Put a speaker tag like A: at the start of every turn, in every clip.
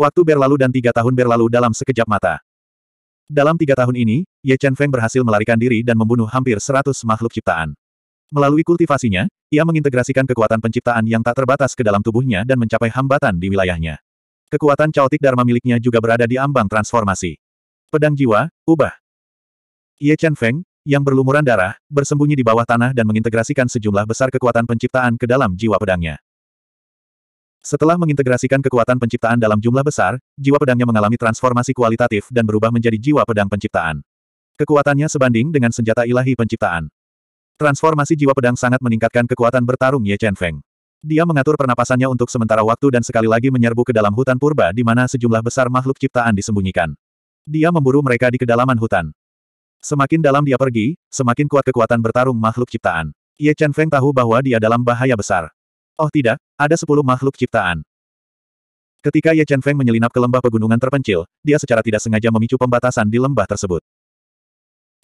A: Waktu berlalu dan tiga tahun berlalu dalam sekejap mata. Dalam tiga tahun ini, Ye Chen Feng berhasil melarikan diri dan membunuh hampir seratus makhluk ciptaan. Melalui kultivasinya, ia mengintegrasikan kekuatan penciptaan yang tak terbatas ke dalam tubuhnya dan mencapai hambatan di wilayahnya. Kekuatan caotik dharma miliknya juga berada di ambang transformasi. Pedang jiwa, ubah. Ye Chen Feng, yang berlumuran darah, bersembunyi di bawah tanah dan mengintegrasikan sejumlah besar kekuatan penciptaan ke dalam jiwa pedangnya. Setelah mengintegrasikan kekuatan penciptaan dalam jumlah besar, jiwa pedangnya mengalami transformasi kualitatif dan berubah menjadi jiwa pedang penciptaan. Kekuatannya sebanding dengan senjata ilahi penciptaan. Transformasi jiwa pedang sangat meningkatkan kekuatan bertarung Ye Chen Feng. Dia mengatur pernapasannya untuk sementara waktu dan sekali lagi menyerbu ke dalam hutan purba di mana sejumlah besar makhluk ciptaan disembunyikan. Dia memburu mereka di kedalaman hutan. Semakin dalam dia pergi, semakin kuat kekuatan bertarung makhluk ciptaan. Ye Chen Feng tahu bahwa dia dalam bahaya besar. Oh tidak, ada sepuluh makhluk ciptaan. Ketika Ye Chen Feng menyelinap ke lembah pegunungan terpencil, dia secara tidak sengaja memicu pembatasan di lembah tersebut.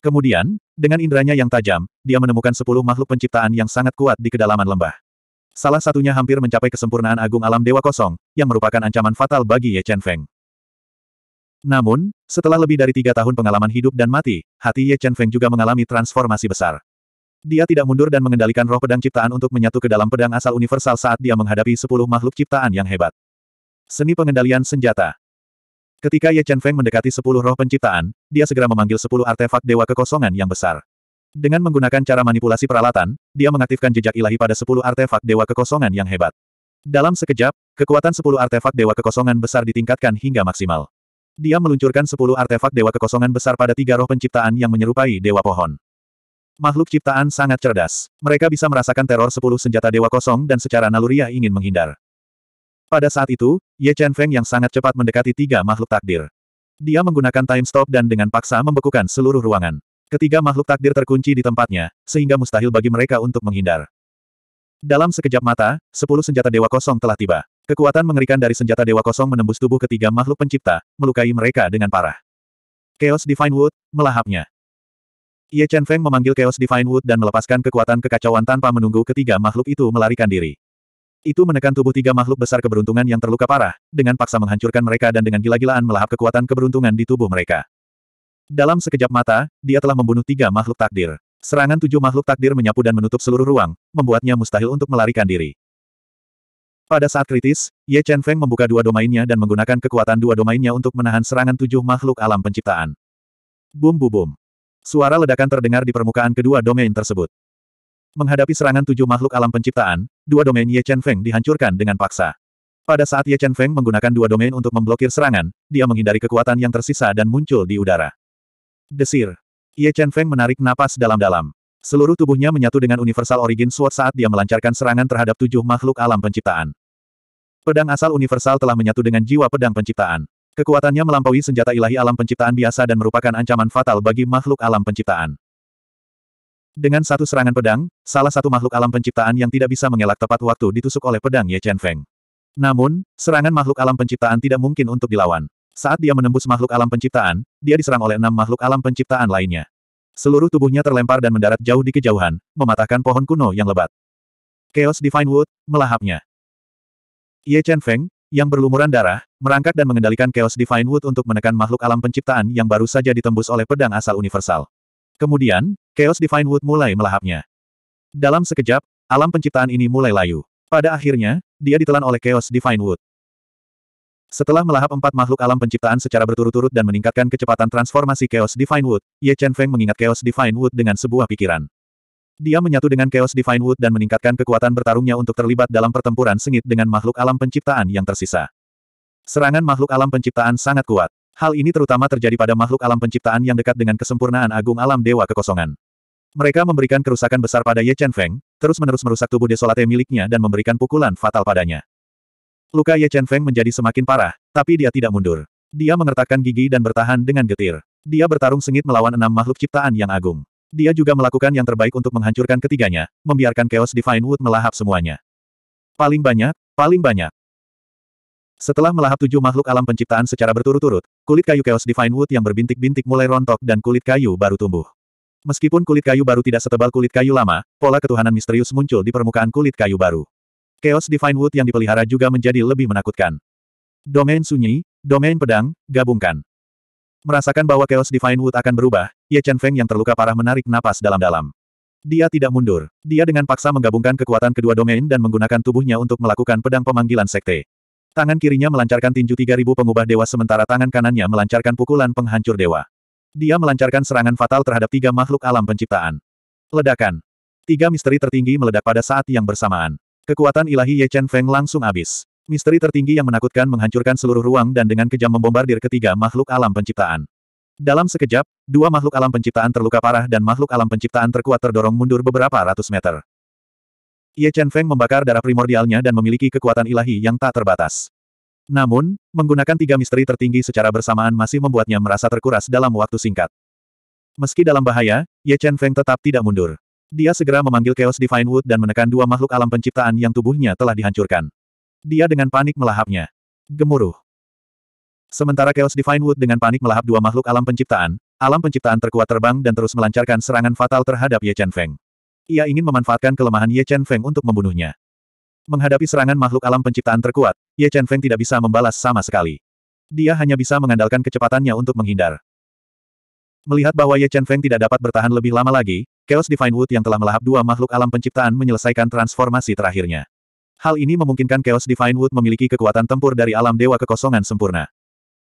A: Kemudian, dengan inderanya yang tajam, dia menemukan sepuluh makhluk penciptaan yang sangat kuat di kedalaman lembah. Salah satunya hampir mencapai kesempurnaan agung alam Dewa Kosong, yang merupakan ancaman fatal bagi Ye Chen Feng. Namun, setelah lebih dari tiga tahun pengalaman hidup dan mati, hati Ye Chen Feng juga mengalami transformasi besar. Dia tidak mundur dan mengendalikan roh pedang ciptaan untuk menyatu ke dalam pedang asal universal saat dia menghadapi sepuluh makhluk ciptaan yang hebat. Seni pengendalian senjata Ketika Ye Chen Feng mendekati sepuluh roh penciptaan, dia segera memanggil sepuluh artefak dewa kekosongan yang besar. Dengan menggunakan cara manipulasi peralatan, dia mengaktifkan jejak ilahi pada sepuluh artefak dewa kekosongan yang hebat. Dalam sekejap, kekuatan sepuluh artefak dewa kekosongan besar ditingkatkan hingga maksimal. Dia meluncurkan sepuluh artefak dewa kekosongan besar pada tiga roh penciptaan yang menyerupai dewa pohon. Makhluk ciptaan sangat cerdas. Mereka bisa merasakan teror sepuluh senjata dewa kosong dan secara naluriah ingin menghindar. Pada saat itu, Ye Chen Feng yang sangat cepat mendekati tiga makhluk takdir. Dia menggunakan time stop dan dengan paksa membekukan seluruh ruangan. Ketiga makhluk takdir terkunci di tempatnya, sehingga mustahil bagi mereka untuk menghindar. Dalam sekejap mata, sepuluh senjata dewa kosong telah tiba. Kekuatan mengerikan dari senjata Dewa Kosong menembus tubuh ketiga makhluk pencipta, melukai mereka dengan parah. Chaos Divine Wood, melahapnya. Ye Chen Feng memanggil Chaos Divine Wood dan melepaskan kekuatan kekacauan tanpa menunggu ketiga makhluk itu melarikan diri. Itu menekan tubuh tiga makhluk besar keberuntungan yang terluka parah, dengan paksa menghancurkan mereka dan dengan gila-gilaan melahap kekuatan keberuntungan di tubuh mereka. Dalam sekejap mata, dia telah membunuh tiga makhluk takdir. Serangan tujuh makhluk takdir menyapu dan menutup seluruh ruang, membuatnya mustahil untuk melarikan diri. Pada saat kritis, Ye Chen Feng membuka dua domainnya dan menggunakan kekuatan dua domainnya untuk menahan serangan tujuh makhluk alam penciptaan. Bum bum bum. Suara ledakan terdengar di permukaan kedua domain tersebut. Menghadapi serangan tujuh makhluk alam penciptaan, dua domain Ye Chen Feng dihancurkan dengan paksa. Pada saat Ye Chen Feng menggunakan dua domain untuk memblokir serangan, dia menghindari kekuatan yang tersisa dan muncul di udara. Desir. Ye Chen Feng menarik napas dalam-dalam. Seluruh tubuhnya menyatu dengan Universal Origin Sword saat dia melancarkan serangan terhadap tujuh makhluk alam penciptaan. Pedang asal universal telah menyatu dengan jiwa pedang penciptaan. Kekuatannya melampaui senjata ilahi alam penciptaan biasa dan merupakan ancaman fatal bagi makhluk alam penciptaan. Dengan satu serangan pedang, salah satu makhluk alam penciptaan yang tidak bisa mengelak tepat waktu ditusuk oleh pedang Ye Chen Feng. Namun, serangan makhluk alam penciptaan tidak mungkin untuk dilawan. Saat dia menembus makhluk alam penciptaan, dia diserang oleh enam makhluk alam penciptaan lainnya. Seluruh tubuhnya terlempar dan mendarat jauh di kejauhan, mematahkan pohon kuno yang lebat. Chaos Divine Wood, melahapnya. Ye Chen Feng, yang berlumuran darah, merangkak dan mengendalikan Chaos Divine Wood untuk menekan makhluk alam penciptaan yang baru saja ditembus oleh pedang asal universal. Kemudian, Chaos Divine Wood mulai melahapnya. Dalam sekejap, alam penciptaan ini mulai layu. Pada akhirnya, dia ditelan oleh Chaos Divine Wood. Setelah melahap empat makhluk alam penciptaan secara berturut-turut dan meningkatkan kecepatan transformasi Chaos Divine Wood, Ye Chen Feng mengingat Chaos Divine Wood dengan sebuah pikiran. Dia menyatu dengan Chaos Divine Wood dan meningkatkan kekuatan bertarungnya untuk terlibat dalam pertempuran sengit dengan makhluk alam penciptaan yang tersisa. Serangan makhluk alam penciptaan sangat kuat. Hal ini terutama terjadi pada makhluk alam penciptaan yang dekat dengan kesempurnaan agung alam dewa kekosongan. Mereka memberikan kerusakan besar pada Ye Chen Feng, terus-menerus merusak tubuh desolate miliknya dan memberikan pukulan fatal padanya. Luka Ye Chen Feng menjadi semakin parah, tapi dia tidak mundur. Dia mengertakkan gigi dan bertahan dengan getir. Dia bertarung sengit melawan enam makhluk ciptaan yang agung. Dia juga melakukan yang terbaik untuk menghancurkan ketiganya, membiarkan Chaos Divine Wood melahap semuanya. Paling banyak, paling banyak. Setelah melahap tujuh makhluk alam penciptaan secara berturut-turut, kulit kayu Chaos Divine Wood yang berbintik-bintik mulai rontok dan kulit kayu baru tumbuh. Meskipun kulit kayu baru tidak setebal kulit kayu lama, pola ketuhanan misterius muncul di permukaan kulit kayu baru. Chaos Divine Wood yang dipelihara juga menjadi lebih menakutkan. Domain sunyi, domain pedang, gabungkan. Merasakan bahwa Chaos Divine Wood akan berubah, Ye Chen Feng yang terluka parah menarik napas dalam-dalam. Dia tidak mundur. Dia dengan paksa menggabungkan kekuatan kedua domain dan menggunakan tubuhnya untuk melakukan pedang pemanggilan sekte. Tangan kirinya melancarkan tinju 3000 pengubah dewa sementara tangan kanannya melancarkan pukulan penghancur dewa. Dia melancarkan serangan fatal terhadap tiga makhluk alam penciptaan. Ledakan. Tiga misteri tertinggi meledak pada saat yang bersamaan. Kekuatan ilahi Ye Chen Feng langsung habis. Misteri tertinggi yang menakutkan menghancurkan seluruh ruang dan dengan kejam membombardir ketiga makhluk alam penciptaan. Dalam sekejap, dua makhluk alam penciptaan terluka parah dan makhluk alam penciptaan terkuat terdorong mundur beberapa ratus meter. Ye Chen Feng membakar darah primordialnya dan memiliki kekuatan ilahi yang tak terbatas. Namun, menggunakan tiga misteri tertinggi secara bersamaan masih membuatnya merasa terkuras dalam waktu singkat. Meski dalam bahaya, Ye Chen Feng tetap tidak mundur. Dia segera memanggil Chaos Divine Wood dan menekan dua makhluk alam penciptaan yang tubuhnya telah dihancurkan. Dia dengan panik melahapnya. Gemuruh. Sementara Chaos Divine Wood dengan panik melahap dua makhluk alam penciptaan, alam penciptaan terkuat terbang dan terus melancarkan serangan fatal terhadap Ye Chen Feng. Ia ingin memanfaatkan kelemahan Ye Chen Feng untuk membunuhnya. Menghadapi serangan makhluk alam penciptaan terkuat, Ye Chen Feng tidak bisa membalas sama sekali. Dia hanya bisa mengandalkan kecepatannya untuk menghindar. Melihat bahwa Ye Chen Feng tidak dapat bertahan lebih lama lagi, Chaos Divine Wood yang telah melahap dua makhluk alam penciptaan menyelesaikan transformasi terakhirnya. Hal ini memungkinkan Chaos Divine Wood memiliki kekuatan tempur dari alam dewa kekosongan sempurna.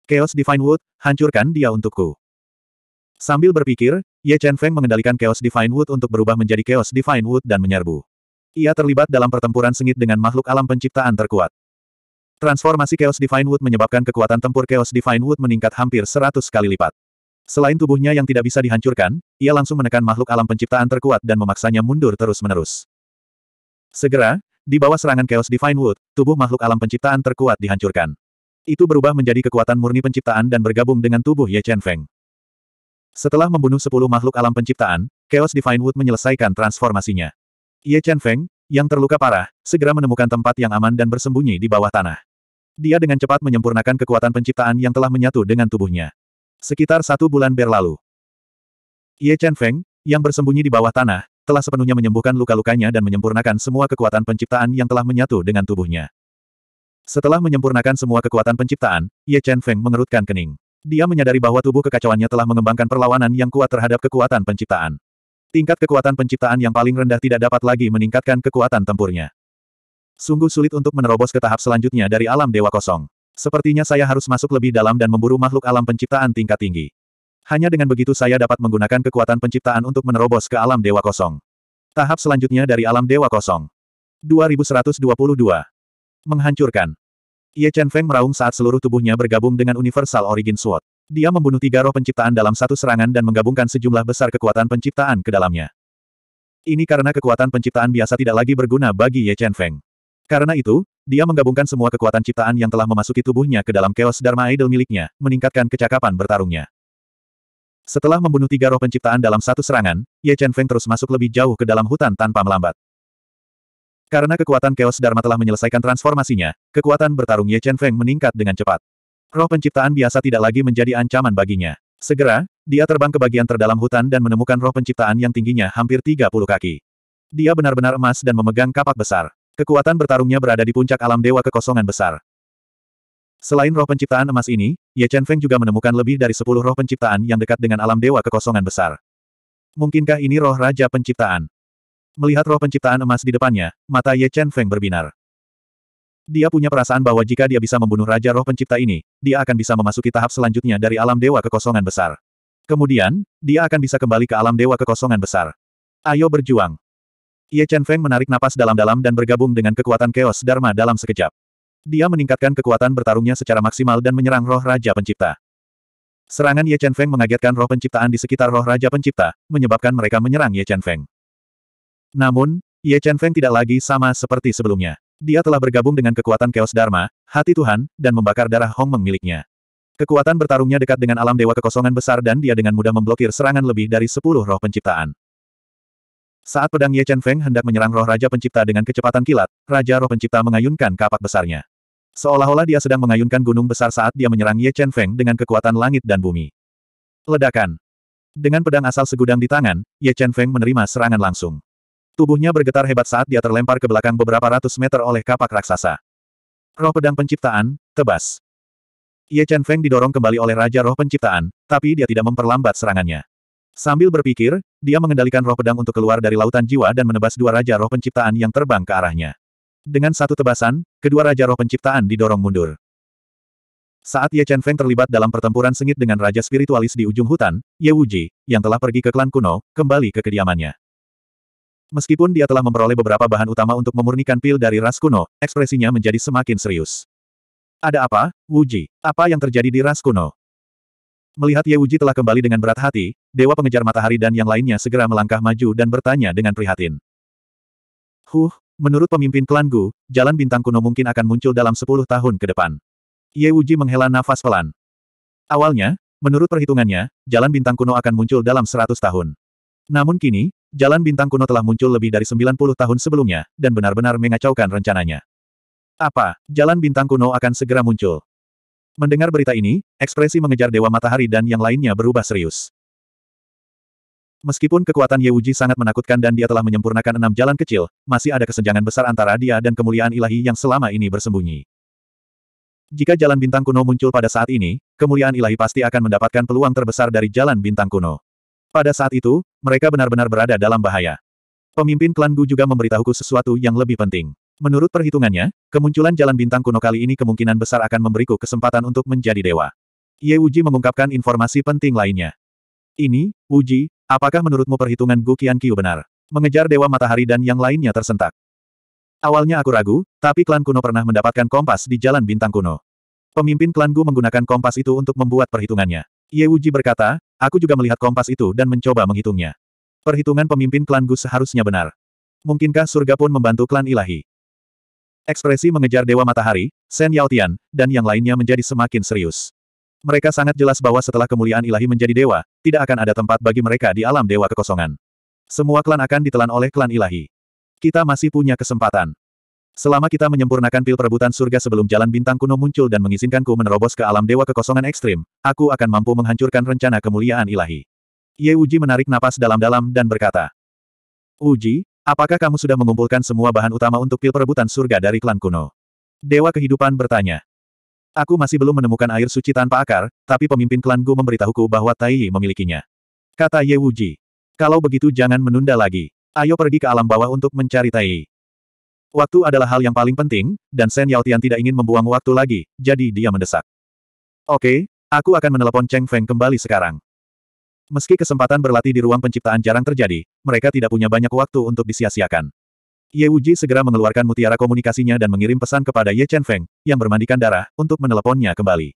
A: Chaos Divine Wood, hancurkan dia untukku. Sambil berpikir, Ye Chen Feng mengendalikan Chaos Divine Wood untuk berubah menjadi Chaos Divine Wood dan menyerbu. Ia terlibat dalam pertempuran sengit dengan makhluk alam penciptaan terkuat. Transformasi Chaos Divine Wood menyebabkan kekuatan tempur Chaos Divine Wood meningkat hampir 100 kali lipat. Selain tubuhnya yang tidak bisa dihancurkan, ia langsung menekan makhluk alam penciptaan terkuat dan memaksanya mundur terus-menerus. Segera, di bawah serangan Chaos Divine Wood, tubuh makhluk alam penciptaan terkuat dihancurkan. Itu berubah menjadi kekuatan murni penciptaan dan bergabung dengan tubuh Ye Chen Feng. Setelah membunuh sepuluh makhluk alam penciptaan, Chaos Divine Wood menyelesaikan transformasinya. Ye Chen Feng, yang terluka parah, segera menemukan tempat yang aman dan bersembunyi di bawah tanah. Dia dengan cepat menyempurnakan kekuatan penciptaan yang telah menyatu dengan tubuhnya. Sekitar satu bulan berlalu. Ye Chen Feng, yang bersembunyi di bawah tanah, telah sepenuhnya menyembuhkan luka-lukanya dan menyempurnakan semua kekuatan penciptaan yang telah menyatu dengan tubuhnya. Setelah menyempurnakan semua kekuatan penciptaan, Ye Chen Feng mengerutkan kening. Dia menyadari bahwa tubuh kekacauannya telah mengembangkan perlawanan yang kuat terhadap kekuatan penciptaan. Tingkat kekuatan penciptaan yang paling rendah tidak dapat lagi meningkatkan kekuatan tempurnya. Sungguh sulit untuk menerobos ke tahap selanjutnya dari alam Dewa Kosong. Sepertinya saya harus masuk lebih dalam dan memburu makhluk alam penciptaan tingkat tinggi. Hanya dengan begitu saya dapat menggunakan kekuatan penciptaan untuk menerobos ke alam dewa kosong. Tahap selanjutnya dari alam dewa kosong. 2122. Menghancurkan. Ye Chen Feng meraung saat seluruh tubuhnya bergabung dengan Universal Origin Sword. Dia membunuh tiga roh penciptaan dalam satu serangan dan menggabungkan sejumlah besar kekuatan penciptaan ke dalamnya. Ini karena kekuatan penciptaan biasa tidak lagi berguna bagi Ye Chen Feng. Karena itu, dia menggabungkan semua kekuatan ciptaan yang telah memasuki tubuhnya ke dalam Chaos Dharma Idol miliknya, meningkatkan kecakapan bertarungnya. Setelah membunuh tiga roh penciptaan dalam satu serangan, Ye Chen Feng terus masuk lebih jauh ke dalam hutan tanpa melambat. Karena kekuatan Chaos Dharma telah menyelesaikan transformasinya, kekuatan bertarung Ye Chen Feng meningkat dengan cepat. Roh penciptaan biasa tidak lagi menjadi ancaman baginya. Segera, dia terbang ke bagian terdalam hutan dan menemukan roh penciptaan yang tingginya hampir 30 kaki. Dia benar-benar emas dan memegang kapak besar. Kekuatan bertarungnya berada di puncak alam dewa kekosongan besar. Selain roh penciptaan emas ini, Ye Chen Feng juga menemukan lebih dari sepuluh roh penciptaan yang dekat dengan alam dewa kekosongan besar. Mungkinkah ini roh raja penciptaan? Melihat roh penciptaan emas di depannya, mata Ye Chen Feng berbinar. Dia punya perasaan bahwa jika dia bisa membunuh raja roh pencipta ini, dia akan bisa memasuki tahap selanjutnya dari alam dewa kekosongan besar. Kemudian, dia akan bisa kembali ke alam dewa kekosongan besar. Ayo berjuang. Ye Chen Feng menarik napas dalam-dalam dan bergabung dengan kekuatan Chaos Dharma dalam sekejap. Dia meningkatkan kekuatan bertarungnya secara maksimal dan menyerang roh Raja Pencipta. Serangan Ye Chen Feng mengagetkan roh penciptaan di sekitar roh Raja Pencipta, menyebabkan mereka menyerang Ye Chen Feng. Namun, Ye Chen Feng tidak lagi sama seperti sebelumnya. Dia telah bergabung dengan kekuatan Chaos Dharma, hati Tuhan, dan membakar darah Meng miliknya. Kekuatan bertarungnya dekat dengan alam dewa kekosongan besar dan dia dengan mudah memblokir serangan lebih dari sepuluh roh penciptaan. Saat pedang Ye Chen Feng hendak menyerang roh Raja Pencipta dengan kecepatan kilat, Raja Roh Pencipta mengayunkan kapak besarnya. Seolah-olah dia sedang mengayunkan gunung besar saat dia menyerang Ye Chen Feng dengan kekuatan langit dan bumi. Ledakan. Dengan pedang asal segudang di tangan, Ye Chen Feng menerima serangan langsung. Tubuhnya bergetar hebat saat dia terlempar ke belakang beberapa ratus meter oleh kapak raksasa. Roh pedang penciptaan, tebas. Ye Chen Feng didorong kembali oleh Raja Roh Penciptaan, tapi dia tidak memperlambat serangannya. Sambil berpikir, dia mengendalikan roh pedang untuk keluar dari lautan jiwa dan menebas dua raja roh penciptaan yang terbang ke arahnya. Dengan satu tebasan, kedua raja roh penciptaan didorong mundur. Saat Ye Chen Feng terlibat dalam pertempuran sengit dengan raja spiritualis di ujung hutan, Ye Wuji, yang telah pergi ke klan kuno, kembali ke kediamannya. Meskipun dia telah memperoleh beberapa bahan utama untuk memurnikan pil dari ras kuno, ekspresinya menjadi semakin serius. Ada apa, Wuji? Apa yang terjadi di ras kuno? Melihat Ye Wuji telah kembali dengan berat hati, Dewa Pengejar Matahari dan yang lainnya segera melangkah maju dan bertanya dengan prihatin. Huh, menurut pemimpin klan Gu, jalan bintang kuno mungkin akan muncul dalam 10 tahun ke depan. Ye Wuji menghela nafas pelan. Awalnya, menurut perhitungannya, jalan bintang kuno akan muncul dalam 100 tahun. Namun kini, jalan bintang kuno telah muncul lebih dari 90 tahun sebelumnya, dan benar-benar mengacaukan rencananya. Apa, jalan bintang kuno akan segera muncul? Mendengar berita ini, ekspresi mengejar Dewa Matahari dan yang lainnya berubah serius. Meskipun kekuatan Ye Wuji sangat menakutkan dan dia telah menyempurnakan enam jalan kecil, masih ada kesenjangan besar antara dia dan kemuliaan ilahi yang selama ini bersembunyi. Jika jalan bintang kuno muncul pada saat ini, kemuliaan ilahi pasti akan mendapatkan peluang terbesar dari jalan bintang kuno. Pada saat itu, mereka benar-benar berada dalam bahaya. Pemimpin klan Gu juga memberitahuku sesuatu yang lebih penting. Menurut perhitungannya, kemunculan jalan bintang kuno kali ini kemungkinan besar akan memberiku kesempatan untuk menjadi dewa. Ye Wuji mengungkapkan informasi penting lainnya. Ini, Wuji, apakah menurutmu perhitungan Gu Qiankyu benar? Mengejar Dewa Matahari dan yang lainnya tersentak. Awalnya aku ragu, tapi klan kuno pernah mendapatkan kompas di jalan bintang kuno. Pemimpin klan Gu menggunakan kompas itu untuk membuat perhitungannya. Ye Wuji berkata, aku juga melihat kompas itu dan mencoba menghitungnya. Perhitungan pemimpin klan Gu seharusnya benar. Mungkinkah surga pun membantu klan ilahi? Ekspresi mengejar Dewa Matahari, Shen Yaotian, dan yang lainnya menjadi semakin serius. Mereka sangat jelas bahwa setelah kemuliaan ilahi menjadi dewa, tidak akan ada tempat bagi mereka di alam dewa kekosongan. Semua klan akan ditelan oleh klan ilahi. Kita masih punya kesempatan. Selama kita menyempurnakan pil perebutan surga sebelum jalan bintang kuno muncul dan mengizinkanku menerobos ke alam dewa kekosongan ekstrim, aku akan mampu menghancurkan rencana kemuliaan ilahi. Ye Uji menarik napas dalam-dalam dan berkata, Uji, Apakah kamu sudah mengumpulkan semua bahan utama untuk pil perebutan surga dari klan kuno? Dewa kehidupan bertanya. Aku masih belum menemukan air suci tanpa akar, tapi pemimpin klan Gu memberitahuku bahwa Taiyi memilikinya. Kata Ye Wuji. Kalau begitu jangan menunda lagi. Ayo pergi ke alam bawah untuk mencari Taiyi. Waktu adalah hal yang paling penting, dan Shen Yaotian tidak ingin membuang waktu lagi, jadi dia mendesak. Oke, aku akan menelepon Cheng Feng kembali sekarang. Meski kesempatan berlatih di ruang penciptaan jarang terjadi, mereka tidak punya banyak waktu untuk disia-siakan. Ye Wuji segera mengeluarkan mutiara komunikasinya dan mengirim pesan kepada Ye Chen Feng, yang bermandikan darah, untuk meneleponnya kembali.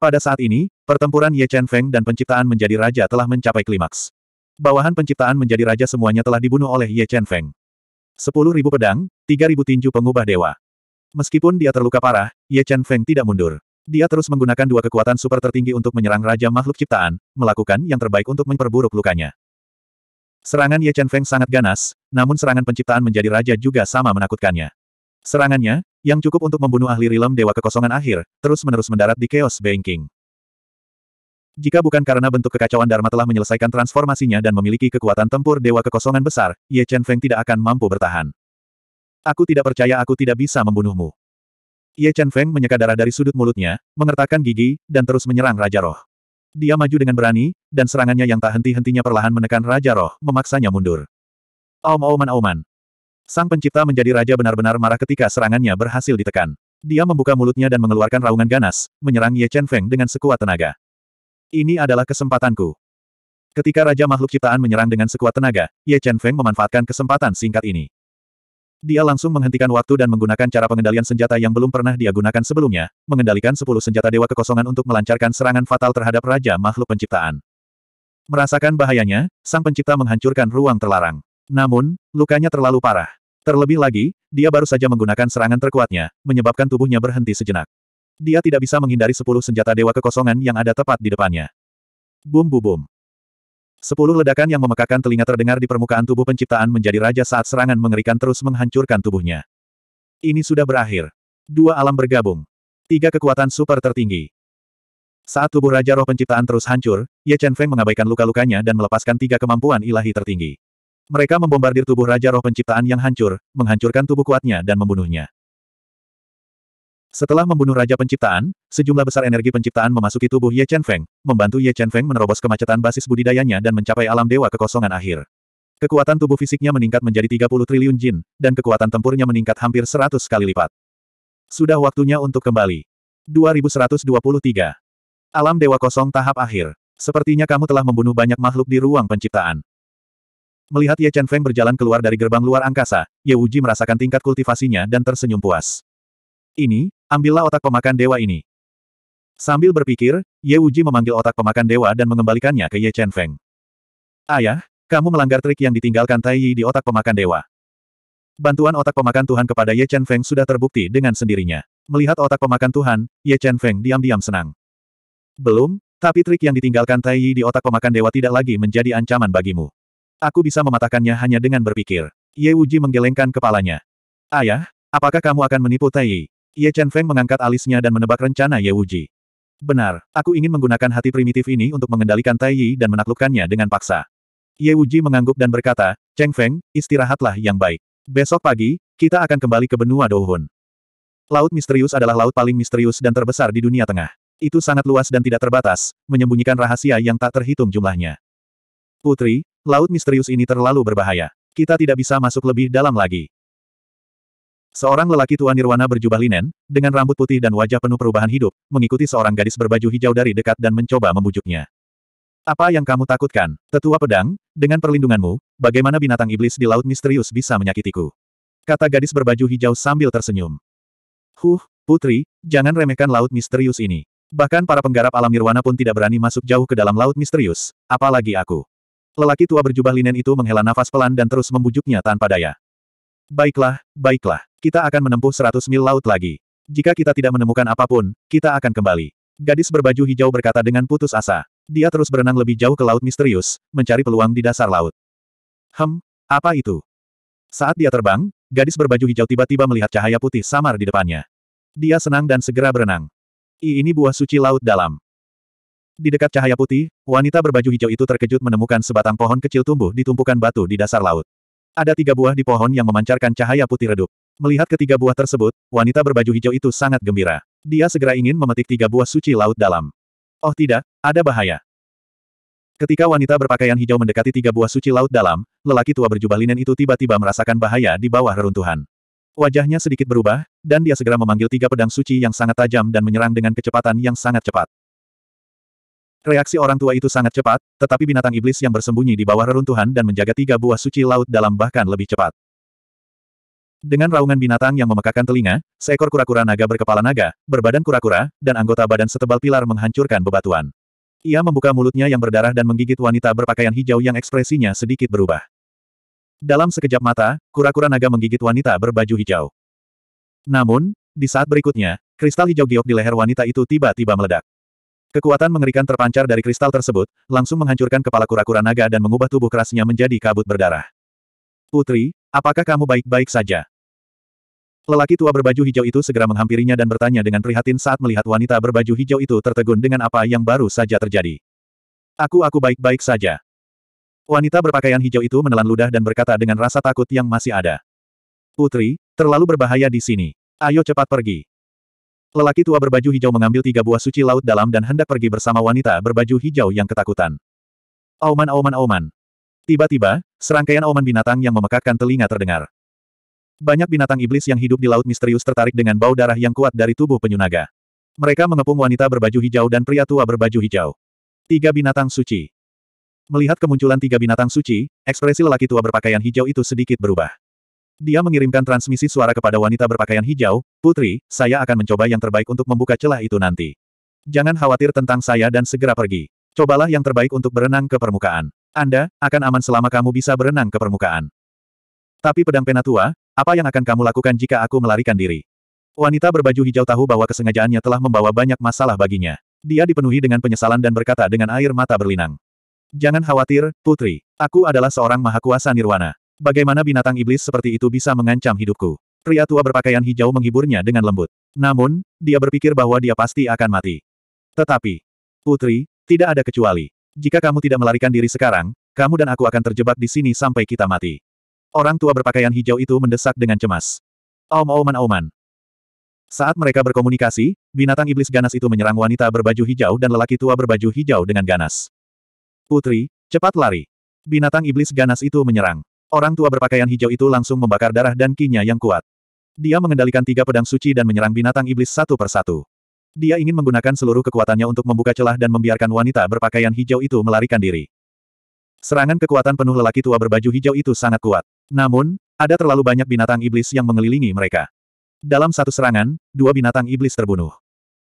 A: Pada saat ini, pertempuran Ye Chen Feng dan penciptaan menjadi raja telah mencapai klimaks. Bawahan penciptaan menjadi raja semuanya telah dibunuh oleh Ye Chen Feng. Sepuluh ribu pedang, tiga ribu tinju pengubah dewa. Meskipun dia terluka parah, Ye Chen Feng tidak mundur. Dia terus menggunakan dua kekuatan super tertinggi untuk menyerang Raja Makhluk Ciptaan, melakukan yang terbaik untuk memperburuk lukanya. Serangan Ye Chen Feng sangat ganas, namun serangan penciptaan menjadi raja juga sama menakutkannya. Serangannya, yang cukup untuk membunuh ahli rilem Dewa Kekosongan akhir, terus-menerus mendarat di Chaos Banking. Jika bukan karena bentuk kekacauan Dharma telah menyelesaikan transformasinya dan memiliki kekuatan tempur Dewa Kekosongan besar, Ye Chen Feng tidak akan mampu bertahan. Aku tidak percaya aku tidak bisa membunuhmu. Ye Chen Feng menyeka darah dari sudut mulutnya, mengertakkan gigi, dan terus menyerang Raja Roh. Dia maju dengan berani, dan serangannya yang tak henti-hentinya perlahan menekan Raja Roh, memaksanya mundur. Aum auman auman. Sang pencipta menjadi raja benar-benar marah ketika serangannya berhasil ditekan. Dia membuka mulutnya dan mengeluarkan raungan ganas, menyerang Ye Chen Feng dengan sekuat tenaga. Ini adalah kesempatanku. Ketika Raja Makhluk Ciptaan menyerang dengan sekuat tenaga, Ye Chen Feng memanfaatkan kesempatan singkat ini. Dia langsung menghentikan waktu dan menggunakan cara pengendalian senjata yang belum pernah dia gunakan sebelumnya, mengendalikan sepuluh senjata dewa kekosongan untuk melancarkan serangan fatal terhadap Raja Makhluk Penciptaan. Merasakan bahayanya, sang pencipta menghancurkan ruang terlarang. Namun, lukanya terlalu parah. Terlebih lagi, dia baru saja menggunakan serangan terkuatnya, menyebabkan tubuhnya berhenti sejenak. Dia tidak bisa menghindari sepuluh senjata dewa kekosongan yang ada tepat di depannya. Bum bum bum. Sepuluh ledakan yang memekakan telinga terdengar di permukaan tubuh penciptaan menjadi raja saat serangan mengerikan terus menghancurkan tubuhnya. Ini sudah berakhir. Dua alam bergabung. Tiga kekuatan super tertinggi. Saat tubuh Raja Roh Penciptaan terus hancur, Ye Chen Feng mengabaikan luka-lukanya dan melepaskan tiga kemampuan ilahi tertinggi. Mereka membombardir tubuh Raja Roh Penciptaan yang hancur, menghancurkan tubuh kuatnya dan membunuhnya. Setelah membunuh Raja Penciptaan, sejumlah besar energi penciptaan memasuki tubuh Ye Chen Feng, membantu Ye Chen Feng menerobos kemacetan basis budidayanya dan mencapai alam dewa kekosongan akhir. Kekuatan tubuh fisiknya meningkat menjadi 30 triliun jin, dan kekuatan tempurnya meningkat hampir 100 kali lipat. Sudah waktunya untuk kembali. 2123. Alam Dewa Kosong Tahap Akhir. Sepertinya kamu telah membunuh banyak makhluk di ruang penciptaan. Melihat Ye Chen Feng berjalan keluar dari gerbang luar angkasa, Ye Wuji merasakan tingkat kultivasinya dan tersenyum puas. Ini, Ambillah otak pemakan dewa ini. Sambil berpikir, Ye Wuji memanggil otak pemakan dewa dan mengembalikannya ke Ye Chen Feng. Ayah, kamu melanggar trik yang ditinggalkan Tai Yi di otak pemakan dewa. Bantuan otak pemakan Tuhan kepada Ye Chen Feng sudah terbukti dengan sendirinya. Melihat otak pemakan Tuhan, Ye Chen Feng diam-diam senang. Belum, tapi trik yang ditinggalkan Tai Yi di otak pemakan dewa tidak lagi menjadi ancaman bagimu. Aku bisa mematahkannya hanya dengan berpikir. Ye Wuji menggelengkan kepalanya. Ayah, apakah kamu akan menipu Tai Yi? Ye Chen Feng mengangkat alisnya dan menebak rencana Ye Wuji. Benar, aku ingin menggunakan hati primitif ini untuk mengendalikan Tai Yi dan menaklukkannya dengan paksa. Ye Wuji mengangguk dan berkata, Cheng Feng, istirahatlah yang baik. Besok pagi, kita akan kembali ke benua Douhun. Laut misterius adalah laut paling misterius dan terbesar di dunia tengah. Itu sangat luas dan tidak terbatas, menyembunyikan rahasia yang tak terhitung jumlahnya. Putri, laut misterius ini terlalu berbahaya. Kita tidak bisa masuk lebih dalam lagi. Seorang lelaki tua nirwana berjubah linen, dengan rambut putih dan wajah penuh perubahan hidup, mengikuti seorang gadis berbaju hijau dari dekat dan mencoba membujuknya. Apa yang kamu takutkan? Tetua pedang, dengan perlindunganmu, bagaimana binatang iblis di laut misterius bisa menyakitiku? Kata gadis berbaju hijau sambil tersenyum. Huh, putri, jangan remehkan laut misterius ini. Bahkan para penggarap alam nirwana pun tidak berani masuk jauh ke dalam laut misterius, apalagi aku. Lelaki tua berjubah linen itu menghela nafas pelan dan terus membujuknya tanpa daya. Baiklah, baiklah. Kita akan menempuh seratus mil laut lagi. Jika kita tidak menemukan apapun, kita akan kembali. Gadis berbaju hijau berkata dengan putus asa. Dia terus berenang lebih jauh ke laut misterius, mencari peluang di dasar laut. Hem, apa itu? Saat dia terbang, gadis berbaju hijau tiba-tiba melihat cahaya putih samar di depannya. Dia senang dan segera berenang. I ini buah suci laut dalam. Di dekat cahaya putih, wanita berbaju hijau itu terkejut menemukan sebatang pohon kecil tumbuh di tumpukan batu di dasar laut. Ada tiga buah di pohon yang memancarkan cahaya putih redup. Melihat ketiga buah tersebut, wanita berbaju hijau itu sangat gembira. Dia segera ingin memetik tiga buah suci laut dalam. Oh tidak, ada bahaya. Ketika wanita berpakaian hijau mendekati tiga buah suci laut dalam, lelaki tua berjubah linen itu tiba-tiba merasakan bahaya di bawah reruntuhan. Wajahnya sedikit berubah, dan dia segera memanggil tiga pedang suci yang sangat tajam dan menyerang dengan kecepatan yang sangat cepat. Reaksi orang tua itu sangat cepat, tetapi binatang iblis yang bersembunyi di bawah reruntuhan dan menjaga tiga buah suci laut dalam bahkan lebih cepat. Dengan raungan binatang yang memekakan telinga, seekor kura-kura naga berkepala naga, berbadan kura-kura, dan anggota badan setebal pilar menghancurkan bebatuan. Ia membuka mulutnya yang berdarah dan menggigit wanita berpakaian hijau yang ekspresinya sedikit berubah. Dalam sekejap mata, kura-kura naga menggigit wanita berbaju hijau. Namun, di saat berikutnya, kristal hijau giok di leher wanita itu tiba-tiba meledak. Kekuatan mengerikan terpancar dari kristal tersebut, langsung menghancurkan kepala kura-kura naga dan mengubah tubuh kerasnya menjadi kabut berdarah. Putri, apakah kamu baik-baik saja? Lelaki tua berbaju hijau itu segera menghampirinya dan bertanya dengan prihatin saat melihat wanita berbaju hijau itu tertegun dengan apa yang baru saja terjadi. Aku aku baik-baik saja. Wanita berpakaian hijau itu menelan ludah dan berkata dengan rasa takut yang masih ada. Putri, terlalu berbahaya di sini. Ayo cepat pergi. Lelaki tua berbaju hijau mengambil tiga buah suci laut dalam dan hendak pergi bersama wanita berbaju hijau yang ketakutan. Auman auman auman. Tiba-tiba, serangkaian auman binatang yang memekakkan telinga terdengar. Banyak binatang iblis yang hidup di laut misterius tertarik dengan bau darah yang kuat dari tubuh penyunaga. Mereka mengepung wanita berbaju hijau dan pria tua berbaju hijau. Tiga binatang suci. Melihat kemunculan tiga binatang suci, ekspresi lelaki tua berpakaian hijau itu sedikit berubah. Dia mengirimkan transmisi suara kepada wanita berpakaian hijau, Putri, saya akan mencoba yang terbaik untuk membuka celah itu nanti. Jangan khawatir tentang saya dan segera pergi. Cobalah yang terbaik untuk berenang ke permukaan. Anda, akan aman selama kamu bisa berenang ke permukaan. Tapi pedang penatua, apa yang akan kamu lakukan jika aku melarikan diri? Wanita berbaju hijau tahu bahwa kesengajaannya telah membawa banyak masalah baginya. Dia dipenuhi dengan penyesalan dan berkata dengan air mata berlinang. Jangan khawatir, putri. Aku adalah seorang mahakuasa nirwana. Bagaimana binatang iblis seperti itu bisa mengancam hidupku? Pria tua berpakaian hijau menghiburnya dengan lembut. Namun, dia berpikir bahwa dia pasti akan mati. Tetapi, putri, tidak ada kecuali. Jika kamu tidak melarikan diri sekarang, kamu dan aku akan terjebak di sini sampai kita mati. Orang tua berpakaian hijau itu mendesak dengan cemas. Aum-auman-auman. Saat mereka berkomunikasi, binatang iblis ganas itu menyerang wanita berbaju hijau dan lelaki tua berbaju hijau dengan ganas. Putri, cepat lari. Binatang iblis ganas itu menyerang. Orang tua berpakaian hijau itu langsung membakar darah dan kinya yang kuat. Dia mengendalikan tiga pedang suci dan menyerang binatang iblis satu persatu. Dia ingin menggunakan seluruh kekuatannya untuk membuka celah dan membiarkan wanita berpakaian hijau itu melarikan diri. Serangan kekuatan penuh lelaki tua berbaju hijau itu sangat kuat. Namun, ada terlalu banyak binatang iblis yang mengelilingi mereka. Dalam satu serangan, dua binatang iblis terbunuh.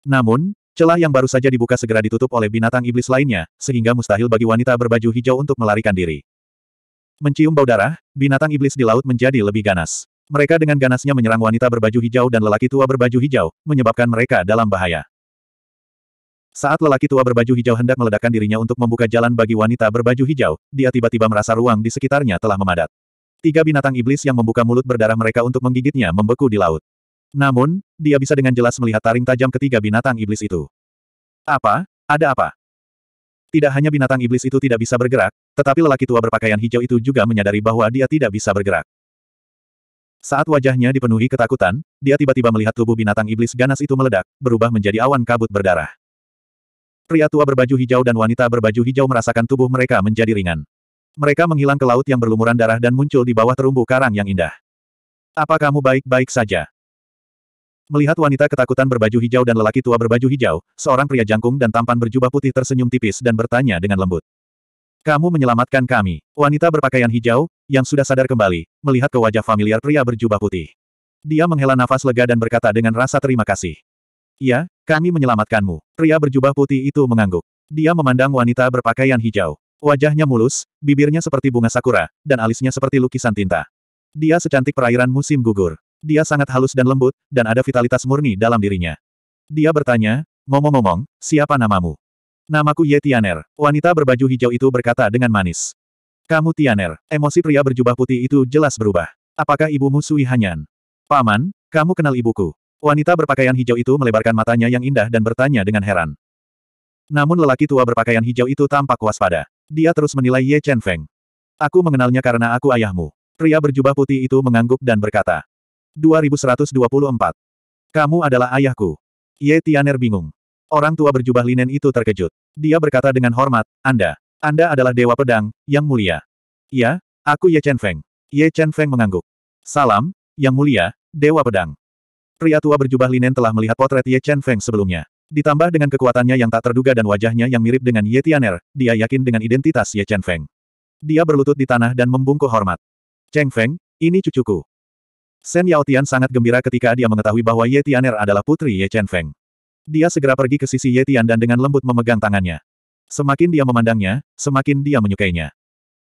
A: Namun, celah yang baru saja dibuka segera ditutup oleh binatang iblis lainnya, sehingga mustahil bagi wanita berbaju hijau untuk melarikan diri. Mencium bau darah, binatang iblis di laut menjadi lebih ganas. Mereka dengan ganasnya menyerang wanita berbaju hijau dan lelaki tua berbaju hijau, menyebabkan mereka dalam bahaya. Saat lelaki tua berbaju hijau hendak meledakkan dirinya untuk membuka jalan bagi wanita berbaju hijau, dia tiba-tiba merasa ruang di sekitarnya telah memadat. Tiga binatang iblis yang membuka mulut berdarah mereka untuk menggigitnya membeku di laut. Namun, dia bisa dengan jelas melihat taring tajam ketiga binatang iblis itu. Apa? Ada apa? Tidak hanya binatang iblis itu tidak bisa bergerak, tetapi lelaki tua berpakaian hijau itu juga menyadari bahwa dia tidak bisa bergerak. Saat wajahnya dipenuhi ketakutan, dia tiba-tiba melihat tubuh binatang iblis ganas itu meledak, berubah menjadi awan kabut berdarah. Pria tua berbaju hijau dan wanita berbaju hijau merasakan tubuh mereka menjadi ringan. Mereka menghilang ke laut yang berlumuran darah dan muncul di bawah terumbu karang yang indah. Apa kamu baik-baik saja? Melihat wanita ketakutan berbaju hijau dan lelaki tua berbaju hijau, seorang pria jangkung dan tampan berjubah putih tersenyum tipis dan bertanya dengan lembut. Kamu menyelamatkan kami. Wanita berpakaian hijau, yang sudah sadar kembali, melihat ke wajah familiar pria berjubah putih. Dia menghela nafas lega dan berkata dengan rasa terima kasih. Ya, kami menyelamatkanmu. Pria berjubah putih itu mengangguk. Dia memandang wanita berpakaian hijau. Wajahnya mulus, bibirnya seperti bunga sakura, dan alisnya seperti lukisan tinta. Dia secantik perairan musim gugur. Dia sangat halus dan lembut, dan ada vitalitas murni dalam dirinya. Dia bertanya, momo ngomong siapa namamu? Namaku Ye Tianer. Wanita berbaju hijau itu berkata dengan manis. Kamu Tianer, emosi pria berjubah putih itu jelas berubah. Apakah ibumu Sui Hanyan? Paman, kamu kenal ibuku. Wanita berpakaian hijau itu melebarkan matanya yang indah dan bertanya dengan heran. Namun lelaki tua berpakaian hijau itu tampak waspada. Dia terus menilai Ye Chen Feng. Aku mengenalnya karena aku ayahmu. Pria berjubah putih itu mengangguk dan berkata. 2124. Kamu adalah ayahku. Ye Tianer bingung. Orang tua berjubah linen itu terkejut. Dia berkata dengan hormat, Anda. Anda adalah Dewa Pedang, Yang Mulia. Ya, aku Ye Chen Feng. Ye Chen Feng mengangguk. Salam, Yang Mulia, Dewa Pedang. Pria tua berjubah linen telah melihat potret Ye Chen Feng sebelumnya. Ditambah dengan kekuatannya yang tak terduga dan wajahnya yang mirip dengan Ye Tianer, dia yakin dengan identitas Ye Chen Feng. Dia berlutut di tanah dan membungkuk hormat. Cheng Feng, ini cucuku. Sen Tian sangat gembira ketika dia mengetahui bahwa Ye Tianer adalah putri Ye Chen Feng. Dia segera pergi ke sisi Ye Tian dan dengan lembut memegang tangannya. Semakin dia memandangnya, semakin dia menyukainya.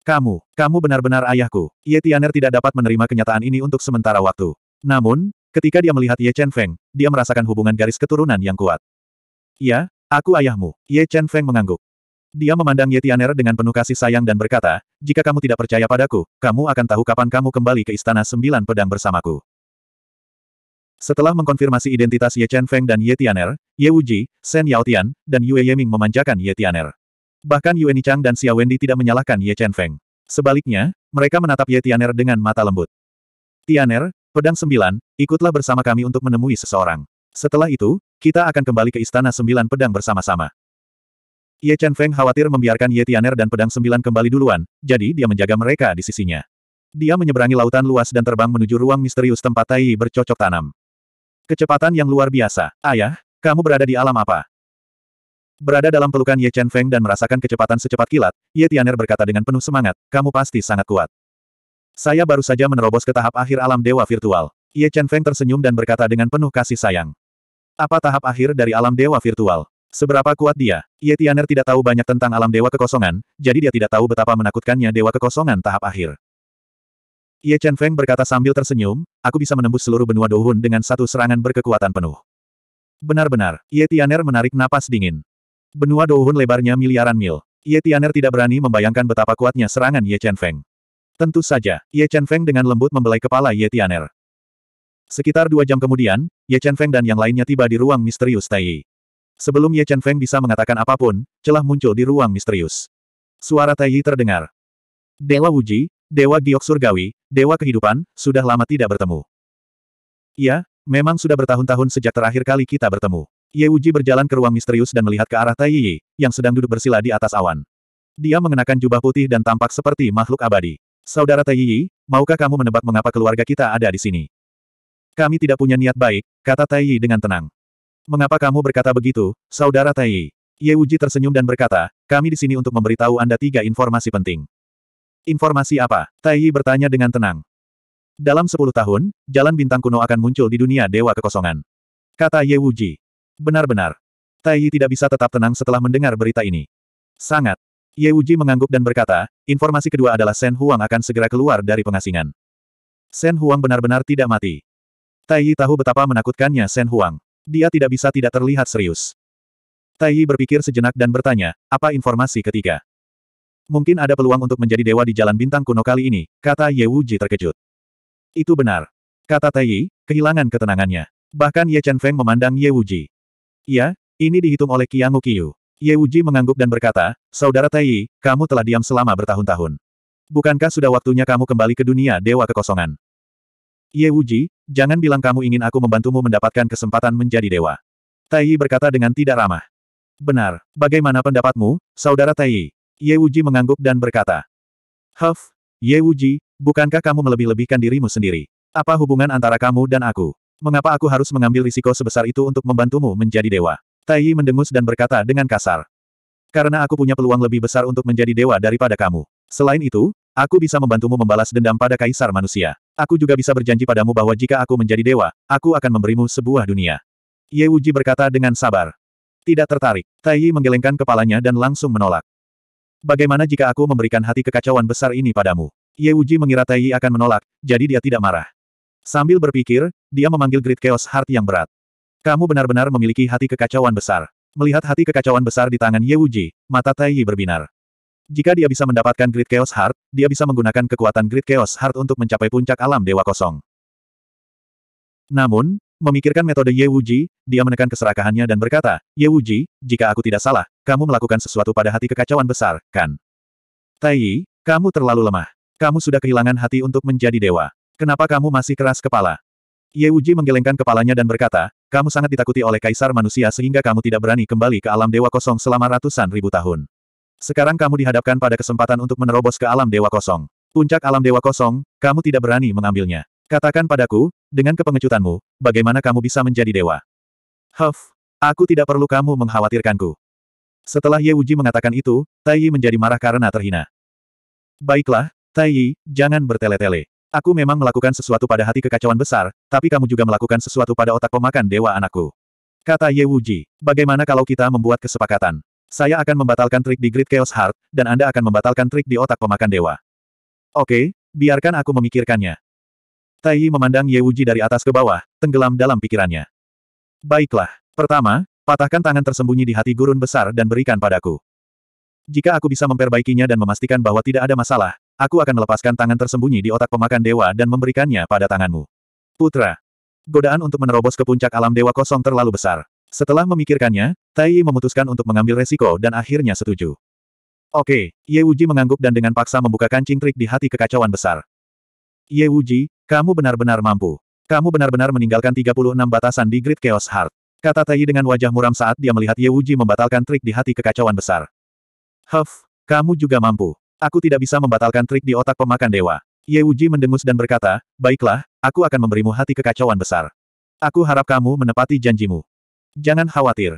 A: Kamu, kamu benar-benar ayahku. Ye Tianer tidak dapat menerima kenyataan ini untuk sementara waktu. Namun, ketika dia melihat Ye Chen Feng, dia merasakan hubungan garis keturunan yang kuat. Ya, aku ayahmu. Ye Chen Feng mengangguk. Dia memandang Ye Tianer dengan penuh kasih sayang dan berkata, jika kamu tidak percaya padaku, kamu akan tahu kapan kamu kembali ke Istana Sembilan Pedang bersamaku. Setelah mengkonfirmasi identitas Ye Chen Feng dan Ye Tianer, Ye Wuji, Shen Yao Tian, dan Yue Yeming memanjakan Ye Tianer. Bahkan Yue Nichang dan Xia Wendy tidak menyalahkan Ye Chen Feng. Sebaliknya, mereka menatap Ye Tianer dengan mata lembut. Tianer, Pedang Sembilan, ikutlah bersama kami untuk menemui seseorang. Setelah itu, kita akan kembali ke Istana Sembilan Pedang bersama-sama. Ye Chen Feng khawatir membiarkan Ye Tianer dan Pedang Sembilan kembali duluan, jadi dia menjaga mereka di sisinya. Dia menyeberangi lautan luas dan terbang menuju ruang misterius tempat Tai bercocok tanam. Kecepatan yang luar biasa. Ayah, kamu berada di alam apa? Berada dalam pelukan Ye Chen Feng dan merasakan kecepatan secepat kilat, Ye Tianer berkata dengan penuh semangat, kamu pasti sangat kuat. Saya baru saja menerobos ke tahap akhir alam dewa virtual. Ye Chen Feng tersenyum dan berkata dengan penuh kasih sayang. Apa tahap akhir dari alam dewa virtual? Seberapa kuat dia? Yetianer tidak tahu banyak tentang alam dewa kekosongan, jadi dia tidak tahu betapa menakutkannya dewa kekosongan tahap akhir. Ye Chen Feng berkata sambil tersenyum, aku bisa menembus seluruh benua Douhun dengan satu serangan berkekuatan penuh. Benar-benar, Ye Tianer menarik napas dingin. Benua Douhun lebarnya miliaran mil. Ye Tianer tidak berani membayangkan betapa kuatnya serangan Ye Chen Feng. Tentu saja, Ye Chen Feng dengan lembut membelai kepala Ye Tianer. Sekitar dua jam kemudian, Ye Chen Feng dan yang lainnya tiba di ruang misterius Taiyi. Sebelum Ye Chen Feng bisa mengatakan apapun, celah muncul di ruang misterius. Suara Taiyi terdengar. Dewa Wuji, Dewa Giok Surgawi, Dewa Kehidupan, sudah lama tidak bertemu. Ya, memang sudah bertahun-tahun sejak terakhir kali kita bertemu. Ye Wuji berjalan ke ruang misterius dan melihat ke arah Taiyi, yang sedang duduk bersila di atas awan. Dia mengenakan jubah putih dan tampak seperti makhluk abadi. Saudara Taiyi, maukah kamu menebak mengapa keluarga kita ada di sini? Kami tidak punya niat baik, kata Tai Yi dengan tenang. Mengapa kamu berkata begitu, saudara Tai Yi? Ye Wuji tersenyum dan berkata, kami di sini untuk memberitahu Anda tiga informasi penting. Informasi apa? Tai Yi bertanya dengan tenang. Dalam sepuluh tahun, jalan bintang kuno akan muncul di dunia dewa kekosongan. Kata Ye Wuji. Benar-benar. Tai Yi tidak bisa tetap tenang setelah mendengar berita ini. Sangat. Ye Wuji mengangguk dan berkata, informasi kedua adalah Sen Huang akan segera keluar dari pengasingan. Sen Huang benar-benar tidak mati. Tai Yi tahu betapa menakutkannya Shen Huang. Dia tidak bisa tidak terlihat serius. Tai Yi berpikir sejenak dan bertanya, apa informasi ketiga? Mungkin ada peluang untuk menjadi dewa di Jalan Bintang Kuno kali ini, kata Ye Wuji terkejut. Itu benar. Kata Tai Yi, kehilangan ketenangannya. Bahkan Ye Chen Feng memandang Ye Wuji. Ya, ini dihitung oleh Qiang Qiu. Ye Wuji mengangguk dan berkata, Saudara Tai Yi, kamu telah diam selama bertahun-tahun. Bukankah sudah waktunya kamu kembali ke dunia dewa kekosongan? Ye Wuji, jangan bilang kamu ingin aku membantumu mendapatkan kesempatan menjadi dewa. Taiyi berkata dengan tidak ramah. Benar, bagaimana pendapatmu, saudara Taiyi? Ye Wuji mengangguk dan berkata. Huff, Ye Wuji, bukankah kamu melebih-lebihkan dirimu sendiri? Apa hubungan antara kamu dan aku? Mengapa aku harus mengambil risiko sebesar itu untuk membantumu menjadi dewa? Taiyi mendengus dan berkata dengan kasar. Karena aku punya peluang lebih besar untuk menjadi dewa daripada kamu. Selain itu, aku bisa membantumu membalas dendam pada kaisar manusia. Aku juga bisa berjanji padamu bahwa jika aku menjadi dewa, aku akan memberimu sebuah dunia. Ye Wuji berkata dengan sabar. Tidak tertarik. Tai Yi menggelengkan kepalanya dan langsung menolak. Bagaimana jika aku memberikan hati kekacauan besar ini padamu? Ye Wuji mengira Tai Yi akan menolak, jadi dia tidak marah. Sambil berpikir, dia memanggil Great Chaos Heart yang berat. Kamu benar-benar memiliki hati kekacauan besar. Melihat hati kekacauan besar di tangan Ye Wuji, mata Tai Yi berbinar. Jika dia bisa mendapatkan Great Chaos Heart, dia bisa menggunakan kekuatan Great Chaos Heart untuk mencapai puncak alam Dewa Kosong. Namun, memikirkan metode Ye Wuji, dia menekan keserakahannya dan berkata, Ye Wuji, jika aku tidak salah, kamu melakukan sesuatu pada hati kekacauan besar, kan? Taiyi, kamu terlalu lemah. Kamu sudah kehilangan hati untuk menjadi dewa. Kenapa kamu masih keras kepala? Ye Wuji menggelengkan kepalanya dan berkata, kamu sangat ditakuti oleh kaisar manusia sehingga kamu tidak berani kembali ke alam dewa kosong selama ratusan ribu tahun. Sekarang kamu dihadapkan pada kesempatan untuk menerobos ke alam dewa kosong. Puncak alam dewa kosong, kamu tidak berani mengambilnya. Katakan padaku, dengan kepengecutanmu, bagaimana kamu bisa menjadi dewa? Huff, aku tidak perlu kamu mengkhawatirkanku. Setelah Ye Wuji mengatakan itu, Tai Yi menjadi marah karena terhina. Baiklah, Tai Yi, jangan bertele-tele. Aku memang melakukan sesuatu pada hati kekacauan besar, tapi kamu juga melakukan sesuatu pada otak pemakan dewa anakku. Kata Ye Wuji, bagaimana kalau kita membuat kesepakatan? Saya akan membatalkan trik di Great Chaos Heart, dan Anda akan membatalkan trik di otak pemakan dewa. Oke, biarkan aku memikirkannya. Tai memandang Ye Wuji dari atas ke bawah, tenggelam dalam pikirannya. Baiklah, pertama, patahkan tangan tersembunyi di hati gurun besar dan berikan padaku. Jika aku bisa memperbaikinya dan memastikan bahwa tidak ada masalah, aku akan melepaskan tangan tersembunyi di otak pemakan dewa dan memberikannya pada tanganmu. Putra. Godaan untuk menerobos ke puncak alam dewa kosong terlalu besar. Setelah memikirkannya, Tai Yi memutuskan untuk mengambil resiko dan akhirnya setuju. Oke, Ye Wuji mengangguk dan dengan paksa membuka kancing trik di hati kekacauan besar. Ye Wuji, kamu benar-benar mampu. Kamu benar-benar meninggalkan 36 batasan di Great Chaos Heart. Kata Tai dengan wajah muram saat dia melihat Ye Wuji membatalkan trik di hati kekacauan besar. Huff, kamu juga mampu. Aku tidak bisa membatalkan trik di otak pemakan dewa. Ye Wuji mendengus dan berkata, baiklah, aku akan memberimu hati kekacauan besar. Aku harap kamu menepati janjimu. Jangan khawatir.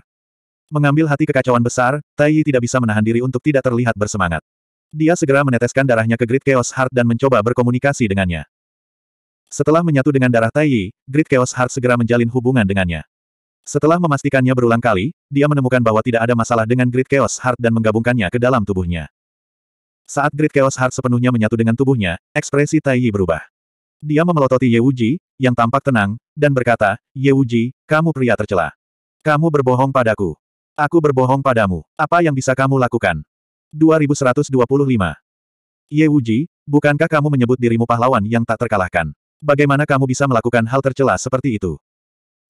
A: Mengambil hati kekacauan besar, Tai Yi tidak bisa menahan diri untuk tidak terlihat bersemangat. Dia segera meneteskan darahnya ke Grid Chaos Heart dan mencoba berkomunikasi dengannya. Setelah menyatu dengan darah Tai Yi, Grid Chaos Heart segera menjalin hubungan dengannya. Setelah memastikannya berulang kali, dia menemukan bahwa tidak ada masalah dengan Grid Chaos Heart dan menggabungkannya ke dalam tubuhnya. Saat Grid Chaos Heart sepenuhnya menyatu dengan tubuhnya, ekspresi Tai Yi berubah. Dia memelototi Ye Wuji, yang tampak tenang, dan berkata, Ye Wuji, kamu pria tercela. Kamu berbohong padaku. Aku berbohong padamu. Apa yang bisa kamu lakukan? 2125. Ye Wuji, bukankah kamu menyebut dirimu pahlawan yang tak terkalahkan? Bagaimana kamu bisa melakukan hal tercela seperti itu?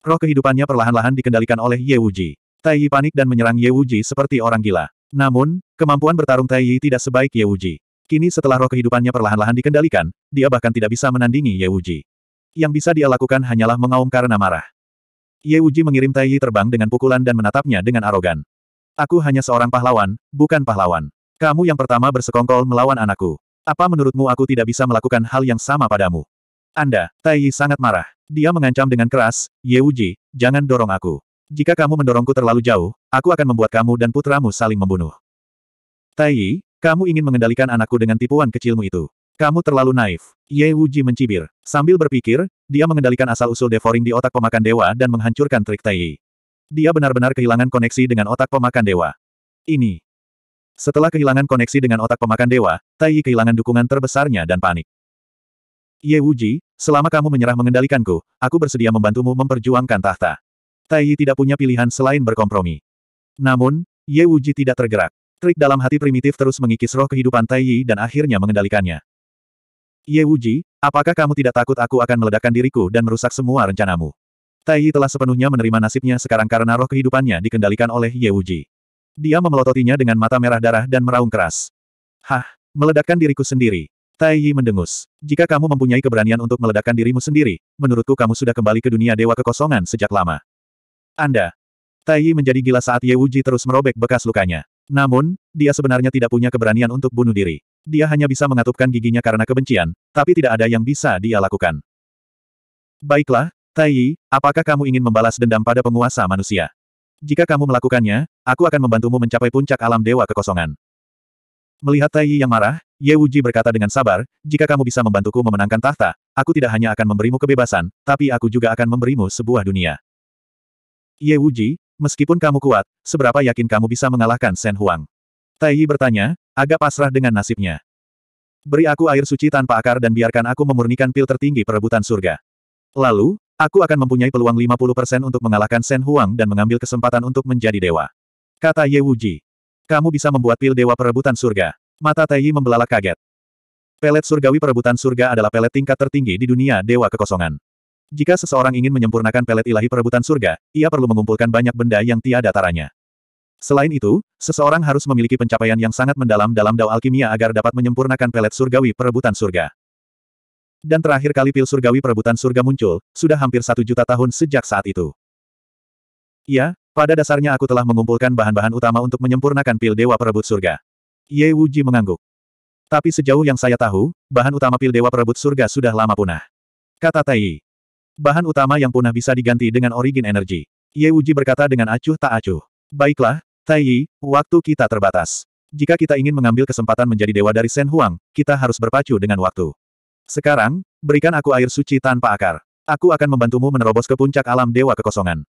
A: Roh kehidupannya perlahan-lahan dikendalikan oleh Ye Wuji. Tai Yi panik dan menyerang Ye Wuji seperti orang gila. Namun, kemampuan bertarung Tai Yi tidak sebaik Ye Wuji. Kini setelah roh kehidupannya perlahan-lahan dikendalikan, dia bahkan tidak bisa menandingi Ye Wuji. Yang bisa dia lakukan hanyalah mengaum karena marah. Ye Wuji mengirim Tai Yi terbang dengan pukulan dan menatapnya dengan arogan. Aku hanya seorang pahlawan, bukan pahlawan. Kamu yang pertama bersekongkol melawan anakku. Apa menurutmu aku tidak bisa melakukan hal yang sama padamu? Anda, Tai Yi sangat marah. Dia mengancam dengan keras, Ye Wuji, jangan dorong aku. Jika kamu mendorongku terlalu jauh, aku akan membuat kamu dan putramu saling membunuh. Tai Yi, kamu ingin mengendalikan anakku dengan tipuan kecilmu itu. Kamu terlalu naif. Ye Wuji mencibir. Sambil berpikir, dia mengendalikan asal-usul devouring di otak pemakan dewa dan menghancurkan trik Taiyi. Dia benar-benar kehilangan koneksi dengan otak pemakan dewa. Ini. Setelah kehilangan koneksi dengan otak pemakan dewa, Taiyi kehilangan dukungan terbesarnya dan panik. Ye Wuji, selama kamu menyerah mengendalikanku, aku bersedia membantumu memperjuangkan tahta. Taiyi tidak punya pilihan selain berkompromi. Namun, Ye Wuji tidak tergerak. Trik dalam hati primitif terus mengikis roh kehidupan Taiyi dan akhirnya mengendalikannya. Ye Wuji, apakah kamu tidak takut aku akan meledakkan diriku dan merusak semua rencanamu? Tai telah sepenuhnya menerima nasibnya sekarang karena roh kehidupannya dikendalikan oleh Ye Wuji. Dia memelototinya dengan mata merah darah dan meraung keras. Hah, meledakkan diriku sendiri. Tai Yi mendengus. Jika kamu mempunyai keberanian untuk meledakkan dirimu sendiri, menurutku kamu sudah kembali ke dunia dewa kekosongan sejak lama. Anda. Tai Yi menjadi gila saat Ye Wuji terus merobek bekas lukanya. Namun, dia sebenarnya tidak punya keberanian untuk bunuh diri. Dia hanya bisa mengatupkan giginya karena kebencian, tapi tidak ada yang bisa dia lakukan. Baiklah, Tai Yi, apakah kamu ingin membalas dendam pada penguasa manusia? Jika kamu melakukannya, aku akan membantumu mencapai puncak alam dewa kekosongan. Melihat Tai Yi yang marah, Ye Wuji berkata dengan sabar, jika kamu bisa membantuku memenangkan tahta, aku tidak hanya akan memberimu kebebasan, tapi aku juga akan memberimu sebuah dunia. Ye Wuji, meskipun kamu kuat, seberapa yakin kamu bisa mengalahkan Shen Huang? Tai Yi bertanya, agak pasrah dengan nasibnya. Beri aku air suci tanpa akar dan biarkan aku memurnikan pil tertinggi perebutan surga. Lalu, aku akan mempunyai peluang 50% untuk mengalahkan Sen Huang dan mengambil kesempatan untuk menjadi dewa. Kata Ye Wuji. Kamu bisa membuat pil dewa perebutan surga. Mata Taiyi membelalak kaget. Pelet surgawi perebutan surga adalah pelet tingkat tertinggi di dunia dewa kekosongan. Jika seseorang ingin menyempurnakan pelet ilahi perebutan surga, ia perlu mengumpulkan banyak benda yang tiada taranya. Selain itu, seseorang harus memiliki pencapaian yang sangat mendalam dalam dao alkimia agar dapat menyempurnakan pelet surgawi perebutan surga. Dan terakhir kali pil surgawi perebutan surga muncul, sudah hampir satu juta tahun sejak saat itu. Ya, pada dasarnya aku telah mengumpulkan bahan-bahan utama untuk menyempurnakan pil dewa perebut surga. Ye Wuji mengangguk. Tapi sejauh yang saya tahu, bahan utama pil dewa perebut surga sudah lama punah. Kata Tai. Bahan utama yang punah bisa diganti dengan origin energi. Ye Wuji berkata dengan acuh tak acuh. Baiklah, Tai Yi, waktu kita terbatas. Jika kita ingin mengambil kesempatan menjadi dewa dari Shen Huang, kita harus berpacu dengan waktu. Sekarang, berikan aku air suci tanpa akar. Aku akan membantumu menerobos ke puncak alam dewa kekosongan.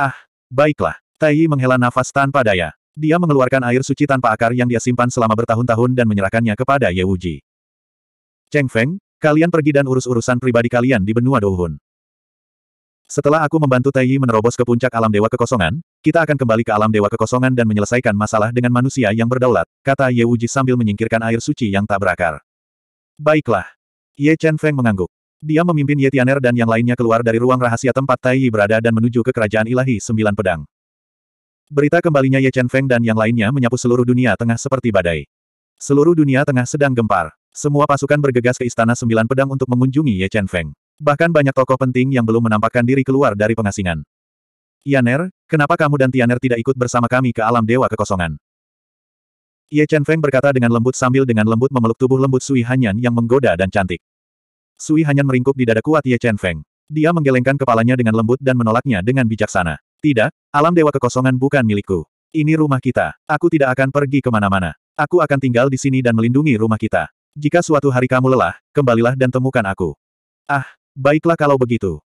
A: Ah, baiklah. Tai Yi menghela nafas tanpa daya. Dia mengeluarkan air suci tanpa akar yang dia simpan selama bertahun-tahun dan menyerahkannya kepada Ye Wuji. Cheng Feng, kalian pergi dan urus urusan pribadi kalian di benua Douhun. Setelah aku membantu Taiyi menerobos ke puncak alam dewa kekosongan, kita akan kembali ke alam dewa kekosongan dan menyelesaikan masalah dengan manusia yang berdaulat, kata Ye Wuji sambil menyingkirkan air suci yang tak berakar. Baiklah. Ye Chen Feng mengangguk. Dia memimpin Ye Tianer dan yang lainnya keluar dari ruang rahasia tempat Taiyi berada dan menuju ke kerajaan ilahi sembilan pedang. Berita kembalinya Ye Chen Feng dan yang lainnya menyapu seluruh dunia tengah seperti badai. Seluruh dunia tengah sedang gempar. Semua pasukan bergegas ke Istana Sembilan Pedang untuk mengunjungi Ye Chen Feng. Bahkan banyak tokoh penting yang belum menampakkan diri keluar dari pengasingan. Yaner, kenapa kamu dan Tianer tidak ikut bersama kami ke alam dewa kekosongan? Ye Chen Feng berkata dengan lembut sambil dengan lembut memeluk tubuh lembut Sui Hanyan yang menggoda dan cantik. Sui Hanyan meringkuk di dada kuat Ye Chen Feng. Dia menggelengkan kepalanya dengan lembut dan menolaknya dengan bijaksana. Tidak, alam dewa kekosongan bukan milikku. Ini rumah kita. Aku tidak akan pergi kemana-mana. Aku akan tinggal di sini dan melindungi rumah kita. Jika suatu hari kamu lelah, kembalilah dan temukan aku. Ah, Baiklah kalau begitu.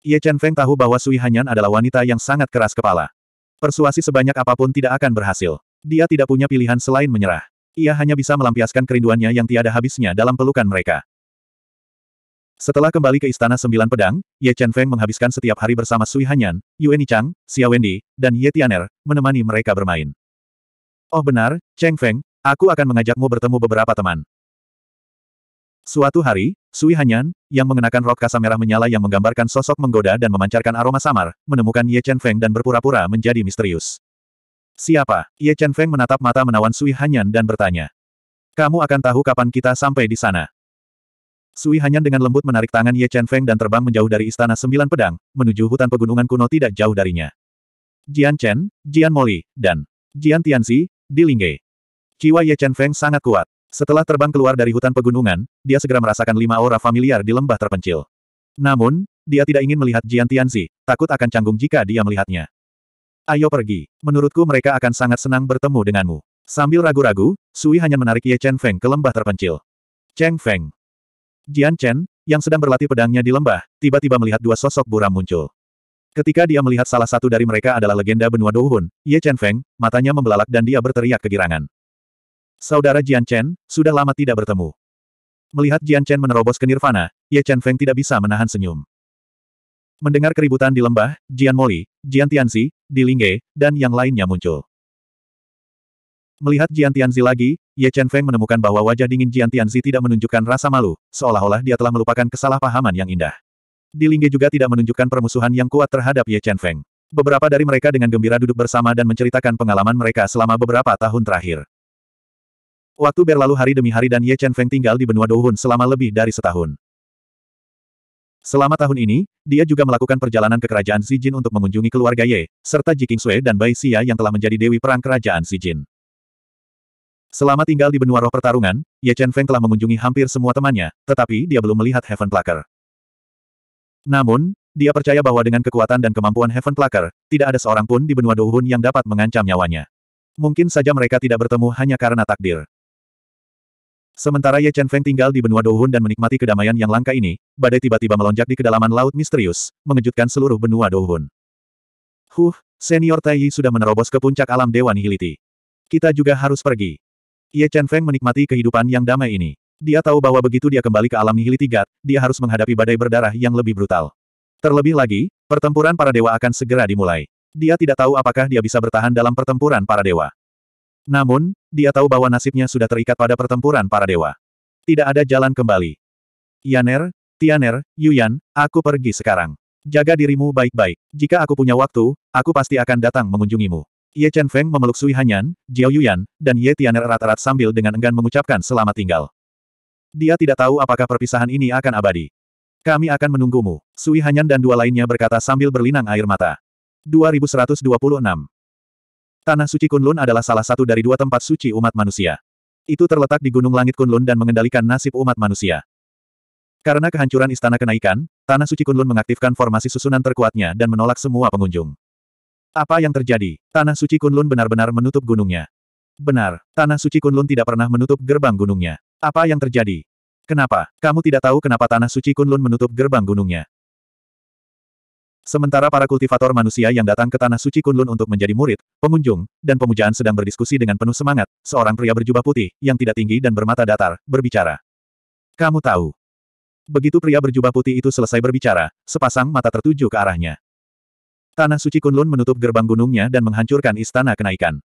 A: Ye Chen Feng tahu bahwa Sui Hanyan adalah wanita yang sangat keras kepala. Persuasi sebanyak apapun tidak akan berhasil. Dia tidak punya pilihan selain menyerah. Ia hanya bisa melampiaskan kerinduannya yang tiada habisnya dalam pelukan mereka. Setelah kembali ke Istana Sembilan Pedang, Ye Chen Feng menghabiskan setiap hari bersama Sui Hanyan, Ni Chang, Xia Wendy, dan Ye Tianer, menemani mereka bermain. Oh benar, Cheng Feng, aku akan mengajakmu bertemu beberapa teman. Suatu hari, Sui Hanyan, yang mengenakan rok kasa merah menyala yang menggambarkan sosok menggoda dan memancarkan aroma samar, menemukan Ye Chen Feng dan berpura-pura menjadi misterius. Siapa? Ye Chen Feng menatap mata menawan Sui Hanyan dan bertanya. Kamu akan tahu kapan kita sampai di sana. Sui Hanyan dengan lembut menarik tangan Ye Chen Feng dan terbang menjauh dari Istana Sembilan Pedang, menuju hutan pegunungan kuno tidak jauh darinya. Jian Chen, Jian Moli, dan Jian Tianzi, di Lingge. Jiwa Ye Chen Feng sangat kuat. Setelah terbang keluar dari hutan pegunungan, dia segera merasakan lima aura familiar di lembah terpencil. Namun, dia tidak ingin melihat Jian Tianzi, takut akan canggung jika dia melihatnya. Ayo pergi, menurutku mereka akan sangat senang bertemu denganmu. Sambil ragu-ragu, Sui hanya menarik Ye Chen Feng ke lembah terpencil. Cheng Feng. Jian Chen, yang sedang berlatih pedangnya di lembah, tiba-tiba melihat dua sosok buram muncul. Ketika dia melihat salah satu dari mereka adalah legenda benua Douhun, Ye Chen Feng, matanya membelalak dan dia berteriak kegirangan. Saudara Jian Chen, sudah lama tidak bertemu. Melihat Jian Chen menerobos ke Nirvana, Ye Chen Feng tidak bisa menahan senyum. Mendengar keributan di lembah, Jian Moli, Jian Tianzi, Di Lingge, dan yang lainnya muncul. Melihat Jian Tianzi lagi, Ye Chen Feng menemukan bahwa wajah dingin Jian Tianzi tidak menunjukkan rasa malu, seolah-olah dia telah melupakan kesalahpahaman yang indah. Di Lingge juga tidak menunjukkan permusuhan yang kuat terhadap Ye Chen Feng. Beberapa dari mereka dengan gembira duduk bersama dan menceritakan pengalaman mereka selama beberapa tahun terakhir. Waktu berlalu hari demi hari dan Ye Chen Feng tinggal di benua Douhun selama lebih dari setahun. Selama tahun ini, dia juga melakukan perjalanan ke kerajaan Sijin untuk mengunjungi keluarga Ye, serta Ji Qingxue dan Bai Xia yang telah menjadi dewi perang kerajaan Sijin. Selama tinggal di benua roh pertarungan, Ye Chen Feng telah mengunjungi hampir semua temannya, tetapi dia belum melihat Heaven Plucker. Namun, dia percaya bahwa dengan kekuatan dan kemampuan Heaven Plucker, tidak ada seorang pun di benua Douhun yang dapat mengancam nyawanya. Mungkin saja mereka tidak bertemu hanya karena takdir. Sementara Ye Chen Feng tinggal di benua Douhun dan menikmati kedamaian yang langka ini, badai tiba-tiba melonjak di kedalaman laut misterius, mengejutkan seluruh benua Douhun. Huh, senior Tai Yi sudah menerobos ke puncak alam Dewa Nihiliti. Kita juga harus pergi. Ye Chen Feng menikmati kehidupan yang damai ini. Dia tahu bahwa begitu dia kembali ke alam Nihiliti Gat, dia harus menghadapi badai berdarah yang lebih brutal. Terlebih lagi, pertempuran para dewa akan segera dimulai. Dia tidak tahu apakah dia bisa bertahan dalam pertempuran para dewa. Namun, dia tahu bahwa nasibnya sudah terikat pada pertempuran para dewa. Tidak ada jalan kembali. Yaner, Tianer, Yuyan, aku pergi sekarang. Jaga dirimu baik-baik. Jika aku punya waktu, aku pasti akan datang mengunjungimu. Ye Chen Feng memeluk Sui Hanyan, Jiao Yuyan, dan Ye Tianer erat-erat sambil dengan enggan mengucapkan selamat tinggal. Dia tidak tahu apakah perpisahan ini akan abadi. Kami akan menunggumu. Sui Hanyan dan dua lainnya berkata sambil berlinang air mata. 2126 Tanah suci Kunlun adalah salah satu dari dua tempat suci umat manusia. Itu terletak di Gunung Langit Kunlun dan mengendalikan nasib umat manusia. Karena kehancuran istana kenaikan, Tanah Suci Kunlun mengaktifkan formasi susunan terkuatnya dan menolak semua pengunjung. Apa yang terjadi? Tanah Suci Kunlun benar-benar menutup gunungnya. Benar, Tanah Suci Kunlun tidak pernah menutup gerbang gunungnya. Apa yang terjadi? Kenapa? Kamu tidak tahu kenapa Tanah Suci Kunlun menutup gerbang gunungnya. Sementara para kultivator manusia yang datang ke Tanah Suci Kunlun untuk menjadi murid, pengunjung, dan pemujaan sedang berdiskusi dengan penuh semangat, seorang pria berjubah putih, yang tidak tinggi dan bermata datar, berbicara. Kamu tahu. Begitu pria berjubah putih itu selesai berbicara, sepasang mata tertuju ke arahnya. Tanah Suci Kunlun menutup gerbang gunungnya dan menghancurkan istana kenaikan.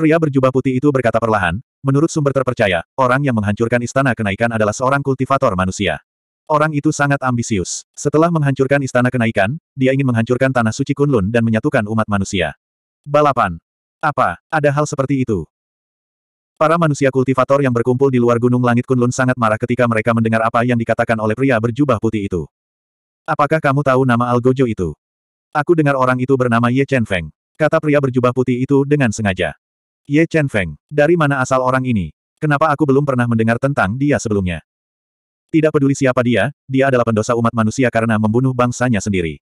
A: Pria berjubah putih itu berkata perlahan, menurut sumber terpercaya, orang yang menghancurkan istana kenaikan adalah seorang kultivator manusia. Orang itu sangat ambisius. Setelah menghancurkan istana kenaikan, dia ingin menghancurkan tanah suci Kunlun dan menyatukan umat manusia. Balapan. Apa, ada hal seperti itu? Para manusia kultivator yang berkumpul di luar gunung langit Kunlun sangat marah ketika mereka mendengar apa yang dikatakan oleh pria berjubah putih itu. Apakah kamu tahu nama Algojo itu? Aku dengar orang itu bernama Ye Chen Feng. Kata pria berjubah putih itu dengan sengaja. Ye Chen Feng, dari mana asal orang ini? Kenapa aku belum pernah mendengar tentang dia sebelumnya? Tidak peduli siapa dia, dia adalah pendosa umat manusia karena membunuh bangsanya sendiri.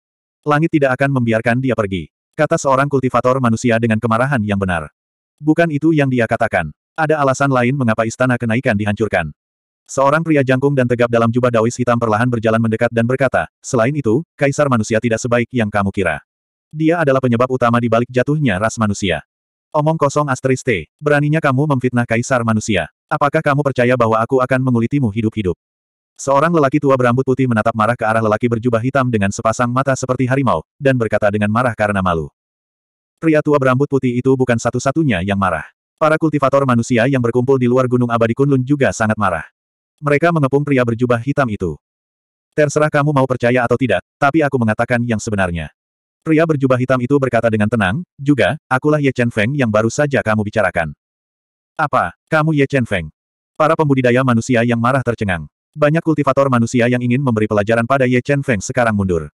A: Langit tidak akan membiarkan dia pergi. Kata seorang kultivator manusia dengan kemarahan yang benar. Bukan itu yang dia katakan. Ada alasan lain mengapa istana kenaikan dihancurkan. Seorang pria jangkung dan tegap dalam jubah dawis hitam perlahan berjalan mendekat dan berkata, selain itu, kaisar manusia tidak sebaik yang kamu kira. Dia adalah penyebab utama di balik jatuhnya ras manusia. Omong kosong asteris T, beraninya kamu memfitnah kaisar manusia. Apakah kamu percaya bahwa aku akan mengulitimu hidup-hidup? Seorang lelaki tua berambut putih menatap marah ke arah lelaki berjubah hitam dengan sepasang mata seperti harimau, dan berkata dengan marah karena malu. Pria tua berambut putih itu bukan satu-satunya yang marah. Para kultivator manusia yang berkumpul di luar Gunung Abadi Kunlun juga sangat marah. Mereka mengepung pria berjubah hitam itu. Terserah kamu mau percaya atau tidak, tapi aku mengatakan yang sebenarnya. Pria berjubah hitam itu berkata dengan tenang, juga, akulah Ye Chen Feng yang baru saja kamu bicarakan. Apa, kamu Ye Chen Feng? Para pembudidaya manusia yang marah tercengang. Banyak kultivator manusia yang ingin memberi pelajaran pada Ye Chen Feng sekarang mundur.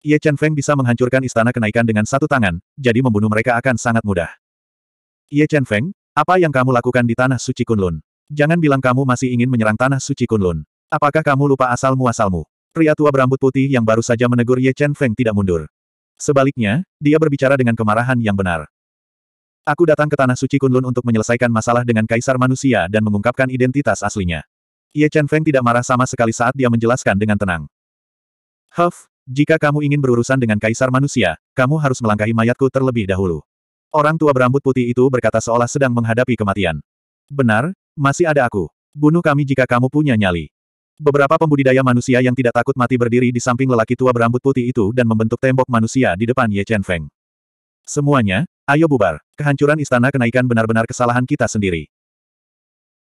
A: Ye Chen Feng bisa menghancurkan istana kenaikan dengan satu tangan, jadi membunuh mereka akan sangat mudah. Ye Chen Feng, apa yang kamu lakukan di Tanah Suci Kunlun? Jangan bilang kamu masih ingin menyerang Tanah Suci Kunlun. Apakah kamu lupa asal-muasalmu? Pria tua berambut putih yang baru saja menegur Ye Chen Feng tidak mundur. Sebaliknya, dia berbicara dengan kemarahan yang benar. Aku datang ke Tanah Suci Kunlun untuk menyelesaikan masalah dengan Kaisar Manusia dan mengungkapkan identitas aslinya. Ye Chen Feng tidak marah sama sekali saat dia menjelaskan dengan tenang. Huff, jika kamu ingin berurusan dengan kaisar manusia, kamu harus melangkahi mayatku terlebih dahulu. Orang tua berambut putih itu berkata seolah sedang menghadapi kematian. Benar, masih ada aku. Bunuh kami jika kamu punya nyali. Beberapa pembudidaya manusia yang tidak takut mati berdiri di samping lelaki tua berambut putih itu dan membentuk tembok manusia di depan Ye Chen Feng. Semuanya, ayo bubar. Kehancuran istana kenaikan benar-benar kesalahan kita sendiri.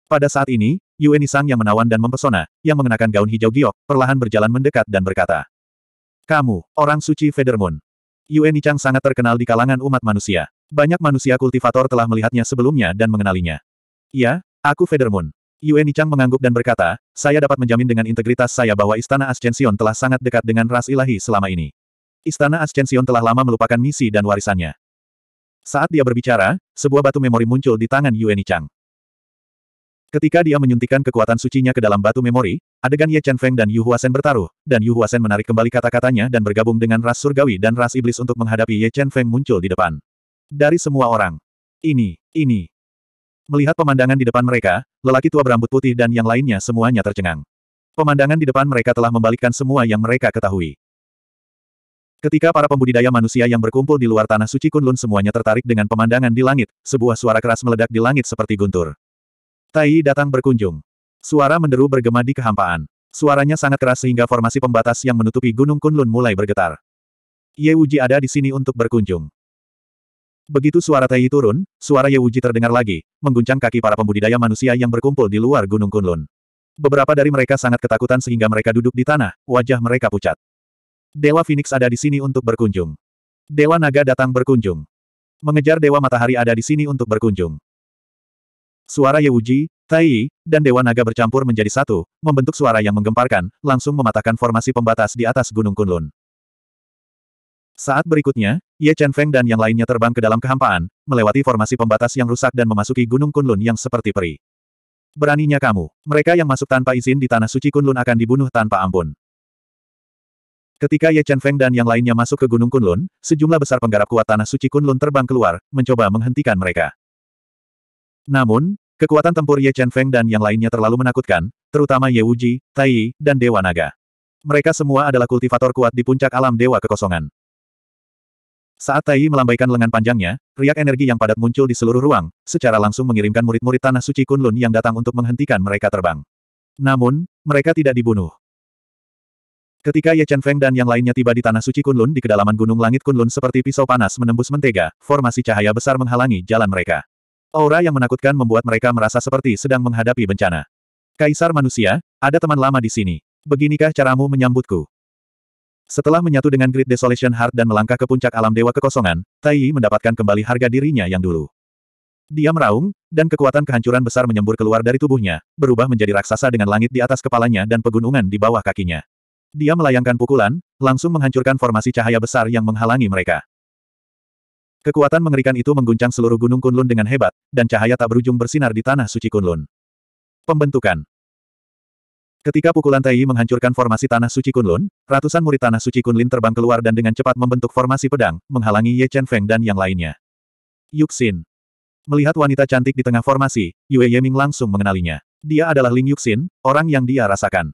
A: Pada saat ini, Yue Nisang yang menawan dan mempesona, yang mengenakan gaun hijau giok, perlahan berjalan mendekat dan berkata. Kamu, orang suci Federmoon." Yueni Yue Nichang sangat terkenal di kalangan umat manusia. Banyak manusia kultivator telah melihatnya sebelumnya dan mengenalinya. Ya, aku Federmoon." Yueni Yue Nichang mengangguk dan berkata, saya dapat menjamin dengan integritas saya bahwa Istana Ascension telah sangat dekat dengan ras ilahi selama ini. Istana Ascension telah lama melupakan misi dan warisannya. Saat dia berbicara, sebuah batu memori muncul di tangan Yue Nichang. Ketika dia menyuntikkan kekuatan sucinya ke dalam batu memori, adegan Ye Chen Feng dan Yu Huasen bertaruh, dan Yu Huasen menarik kembali kata-katanya dan bergabung dengan ras surgawi dan ras iblis untuk menghadapi Ye Chen Feng muncul di depan. Dari semua orang. Ini, ini. Melihat pemandangan di depan mereka, lelaki tua berambut putih dan yang lainnya semuanya tercengang. Pemandangan di depan mereka telah membalikkan semua yang mereka ketahui. Ketika para pembudidaya manusia yang berkumpul di luar tanah suci Kunlun semuanya tertarik dengan pemandangan di langit, sebuah suara keras meledak di langit seperti guntur. Tai datang berkunjung. Suara menderu bergema di kehampaan. Suaranya sangat keras sehingga formasi pembatas yang menutupi Gunung Kunlun mulai bergetar. Ye Wuji ada di sini untuk berkunjung. Begitu suara Tai turun, suara Ye Wuji terdengar lagi, mengguncang kaki para pembudidaya manusia yang berkumpul di luar Gunung Kunlun. Beberapa dari mereka sangat ketakutan sehingga mereka duduk di tanah, wajah mereka pucat. Dewa Phoenix ada di sini untuk berkunjung. Dewa Naga datang berkunjung. Mengejar Dewa Matahari ada di sini untuk berkunjung. Suara Ye Yewuji, Tai, dan Dewa Naga bercampur menjadi satu, membentuk suara yang menggemparkan, langsung mematahkan formasi pembatas di atas Gunung Kunlun. Saat berikutnya, Ye Chen Feng dan yang lainnya terbang ke dalam kehampaan, melewati formasi pembatas yang rusak dan memasuki Gunung Kunlun yang seperti peri. Beraninya kamu, mereka yang masuk tanpa izin di Tanah Suci Kunlun akan dibunuh tanpa ampun. Ketika Ye Chen Feng dan yang lainnya masuk ke Gunung Kunlun, sejumlah besar penggarap kuat Tanah Suci Kunlun terbang keluar, mencoba menghentikan mereka. Namun, kekuatan tempur Ye Chen Feng dan yang lainnya terlalu menakutkan, terutama Ye Wuji, Tai Yi, dan Dewa Naga. Mereka semua adalah kultivator kuat di puncak alam Dewa Kekosongan. Saat Tai Yi melambaikan lengan panjangnya, riak energi yang padat muncul di seluruh ruang, secara langsung mengirimkan murid-murid Tanah Suci Kunlun yang datang untuk menghentikan mereka terbang. Namun, mereka tidak dibunuh. Ketika Ye Chen Feng dan yang lainnya tiba di Tanah Suci Kunlun di kedalaman Gunung Langit Kunlun seperti pisau panas menembus mentega, formasi cahaya besar menghalangi jalan mereka. Aura yang menakutkan membuat mereka merasa seperti sedang menghadapi bencana. Kaisar manusia, ada teman lama di sini. Beginikah caramu menyambutku? Setelah menyatu dengan Great Desolation Heart dan melangkah ke puncak alam dewa kekosongan, Tai Yi mendapatkan kembali harga dirinya yang dulu. Dia meraung, dan kekuatan kehancuran besar menyembur keluar dari tubuhnya, berubah menjadi raksasa dengan langit di atas kepalanya dan pegunungan di bawah kakinya. Dia melayangkan pukulan, langsung menghancurkan formasi cahaya besar yang menghalangi mereka. Kekuatan mengerikan itu mengguncang seluruh gunung Kunlun dengan hebat, dan cahaya tak berujung bersinar di tanah suci Kunlun. Pembentukan Ketika pukulan Taiyi menghancurkan formasi tanah suci Kunlun, ratusan murid tanah suci Kunlun terbang keluar dan dengan cepat membentuk formasi pedang, menghalangi Ye Chen Feng dan yang lainnya. Yuxin. Melihat wanita cantik di tengah formasi, Yue Yeming langsung mengenalinya. Dia adalah Ling Yuxin, orang yang dia rasakan.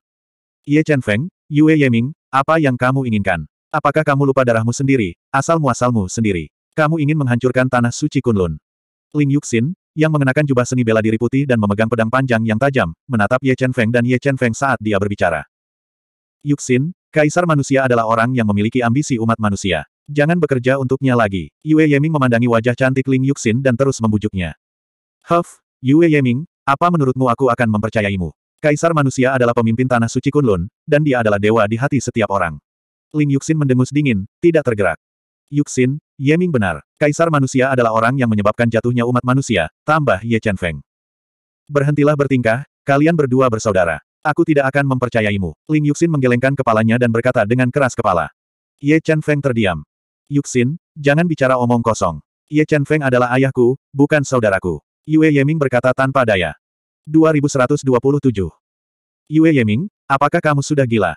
A: Ye Chen Feng, Yue Yeming, apa yang kamu inginkan? Apakah kamu lupa darahmu sendiri, asal-muasalmu sendiri? Kamu ingin menghancurkan tanah suci Kunlun. Ling Yuxin, yang mengenakan jubah seni bela diri putih dan memegang pedang panjang yang tajam, menatap Ye Chen Feng dan Ye Chen Feng saat dia berbicara. Yuxin, Kaisar manusia adalah orang yang memiliki ambisi umat manusia. Jangan bekerja untuknya lagi. Yue Yeming memandangi wajah cantik Ling Yuxin dan terus membujuknya. Huff, Yue Yeming, apa menurutmu aku akan mempercayaimu? Kaisar manusia adalah pemimpin tanah suci Kunlun, dan dia adalah dewa di hati setiap orang. Ling Yuxin mendengus dingin, tidak tergerak. Yuxin, Yeming benar. Kaisar manusia adalah orang yang menyebabkan jatuhnya umat manusia, tambah Ye Chen Feng. Berhentilah bertingkah, kalian berdua bersaudara. Aku tidak akan mempercayaimu. Ling Yuxin menggelengkan kepalanya dan berkata dengan keras kepala. Ye Chen Feng terdiam. Yuxin, jangan bicara omong kosong. Ye Chen Feng adalah ayahku, bukan saudaraku. Yue Yeming berkata tanpa daya. 2127. Yue Yeming, apakah kamu sudah gila?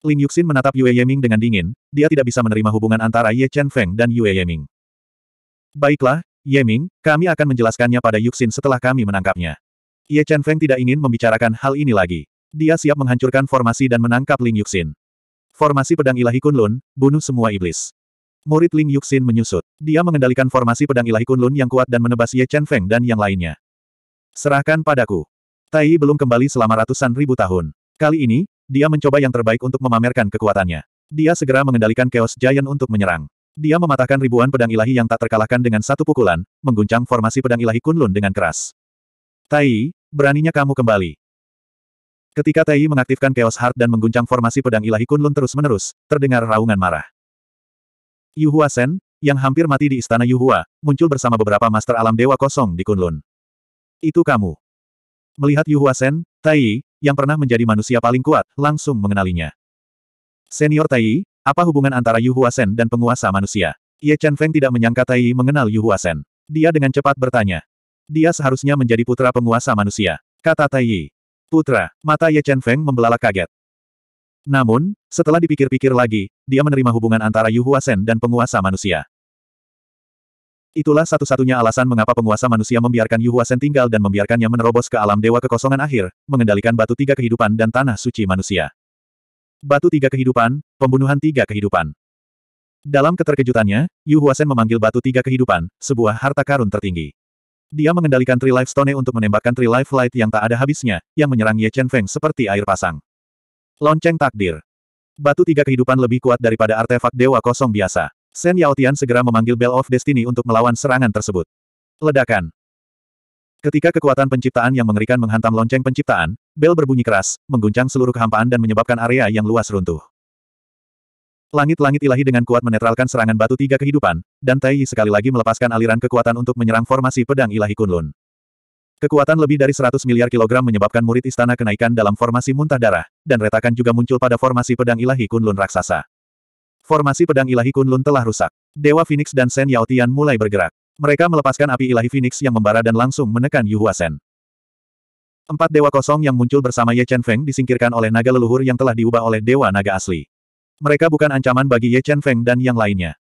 A: Lin Yuxin menatap Yue Yeming dengan dingin, dia tidak bisa menerima hubungan antara Ye Chen Feng dan Yue Yeming. Baiklah, Yeming, kami akan menjelaskannya pada Yuxin setelah kami menangkapnya. Ye Chen Feng tidak ingin membicarakan hal ini lagi. Dia siap menghancurkan formasi dan menangkap Ling Yuxin. Formasi pedang ilahi Kunlun, bunuh semua iblis. Murid Ling Yuxin menyusut. Dia mengendalikan formasi pedang ilahi Kunlun yang kuat dan menebas Ye Chen Feng dan yang lainnya. Serahkan padaku. Tai belum kembali selama ratusan ribu tahun. Kali ini, dia mencoba yang terbaik untuk memamerkan kekuatannya. Dia segera mengendalikan Chaos Giant untuk menyerang. Dia mematahkan ribuan pedang ilahi yang tak terkalahkan dengan satu pukulan, mengguncang formasi pedang ilahi Kunlun dengan keras. Tai, beraninya kamu kembali. Ketika Tai mengaktifkan Chaos Heart dan mengguncang formasi pedang ilahi Kunlun terus-menerus, terdengar raungan marah. Yuhua Sen, yang hampir mati di istana Yuhua, muncul bersama beberapa master alam dewa kosong di Kunlun. Itu kamu. Melihat Yuhua Sen, Tai, yang pernah menjadi manusia paling kuat, langsung mengenalinya. Senior Tai, apa hubungan antara Yu Huasen dan penguasa manusia? Ye Chen Feng tidak menyangka Tai mengenal Yu Huasen. Dia dengan cepat bertanya. Dia seharusnya menjadi putra penguasa manusia. Kata Tai. Putra, mata Ye Chen Feng membelalak kaget. Namun, setelah dipikir-pikir lagi, dia menerima hubungan antara Yu Huasen dan penguasa manusia. Itulah satu-satunya alasan mengapa penguasa manusia membiarkan Yu Huasen tinggal dan membiarkannya menerobos ke alam dewa kekosongan akhir, mengendalikan batu tiga kehidupan dan tanah suci manusia. Batu tiga kehidupan, pembunuhan tiga kehidupan. Dalam keterkejutannya, Yu Huasen memanggil batu tiga kehidupan, sebuah harta karun tertinggi. Dia mengendalikan Tree Life Stone untuk menembakkan Tree Life Light yang tak ada habisnya, yang menyerang Ye Chen Feng seperti air pasang. Lonceng takdir. Batu tiga kehidupan lebih kuat daripada artefak dewa kosong biasa. Shen Yaotian segera memanggil Bell of Destiny untuk melawan serangan tersebut. Ledakan. Ketika kekuatan penciptaan yang mengerikan menghantam lonceng penciptaan, bel berbunyi keras, mengguncang seluruh kehampaan dan menyebabkan area yang luas runtuh. Langit-langit ilahi dengan kuat menetralkan serangan batu tiga kehidupan, dan Tai Yi sekali lagi melepaskan aliran kekuatan untuk menyerang formasi pedang ilahi Kunlun. Kekuatan lebih dari 100 miliar kilogram menyebabkan murid istana kenaikan dalam formasi muntah darah, dan retakan juga muncul pada formasi pedang ilahi Kunlun raksasa formasi pedang ilahi Kunlun telah rusak. Dewa Phoenix dan Sen Yao Tian mulai bergerak. Mereka melepaskan api ilahi Phoenix yang membara dan langsung menekan Yu Hua Sen. Empat dewa kosong yang muncul bersama Ye Chen Feng disingkirkan oleh naga leluhur yang telah diubah oleh dewa naga asli. Mereka bukan ancaman bagi Ye Chen Feng dan yang lainnya.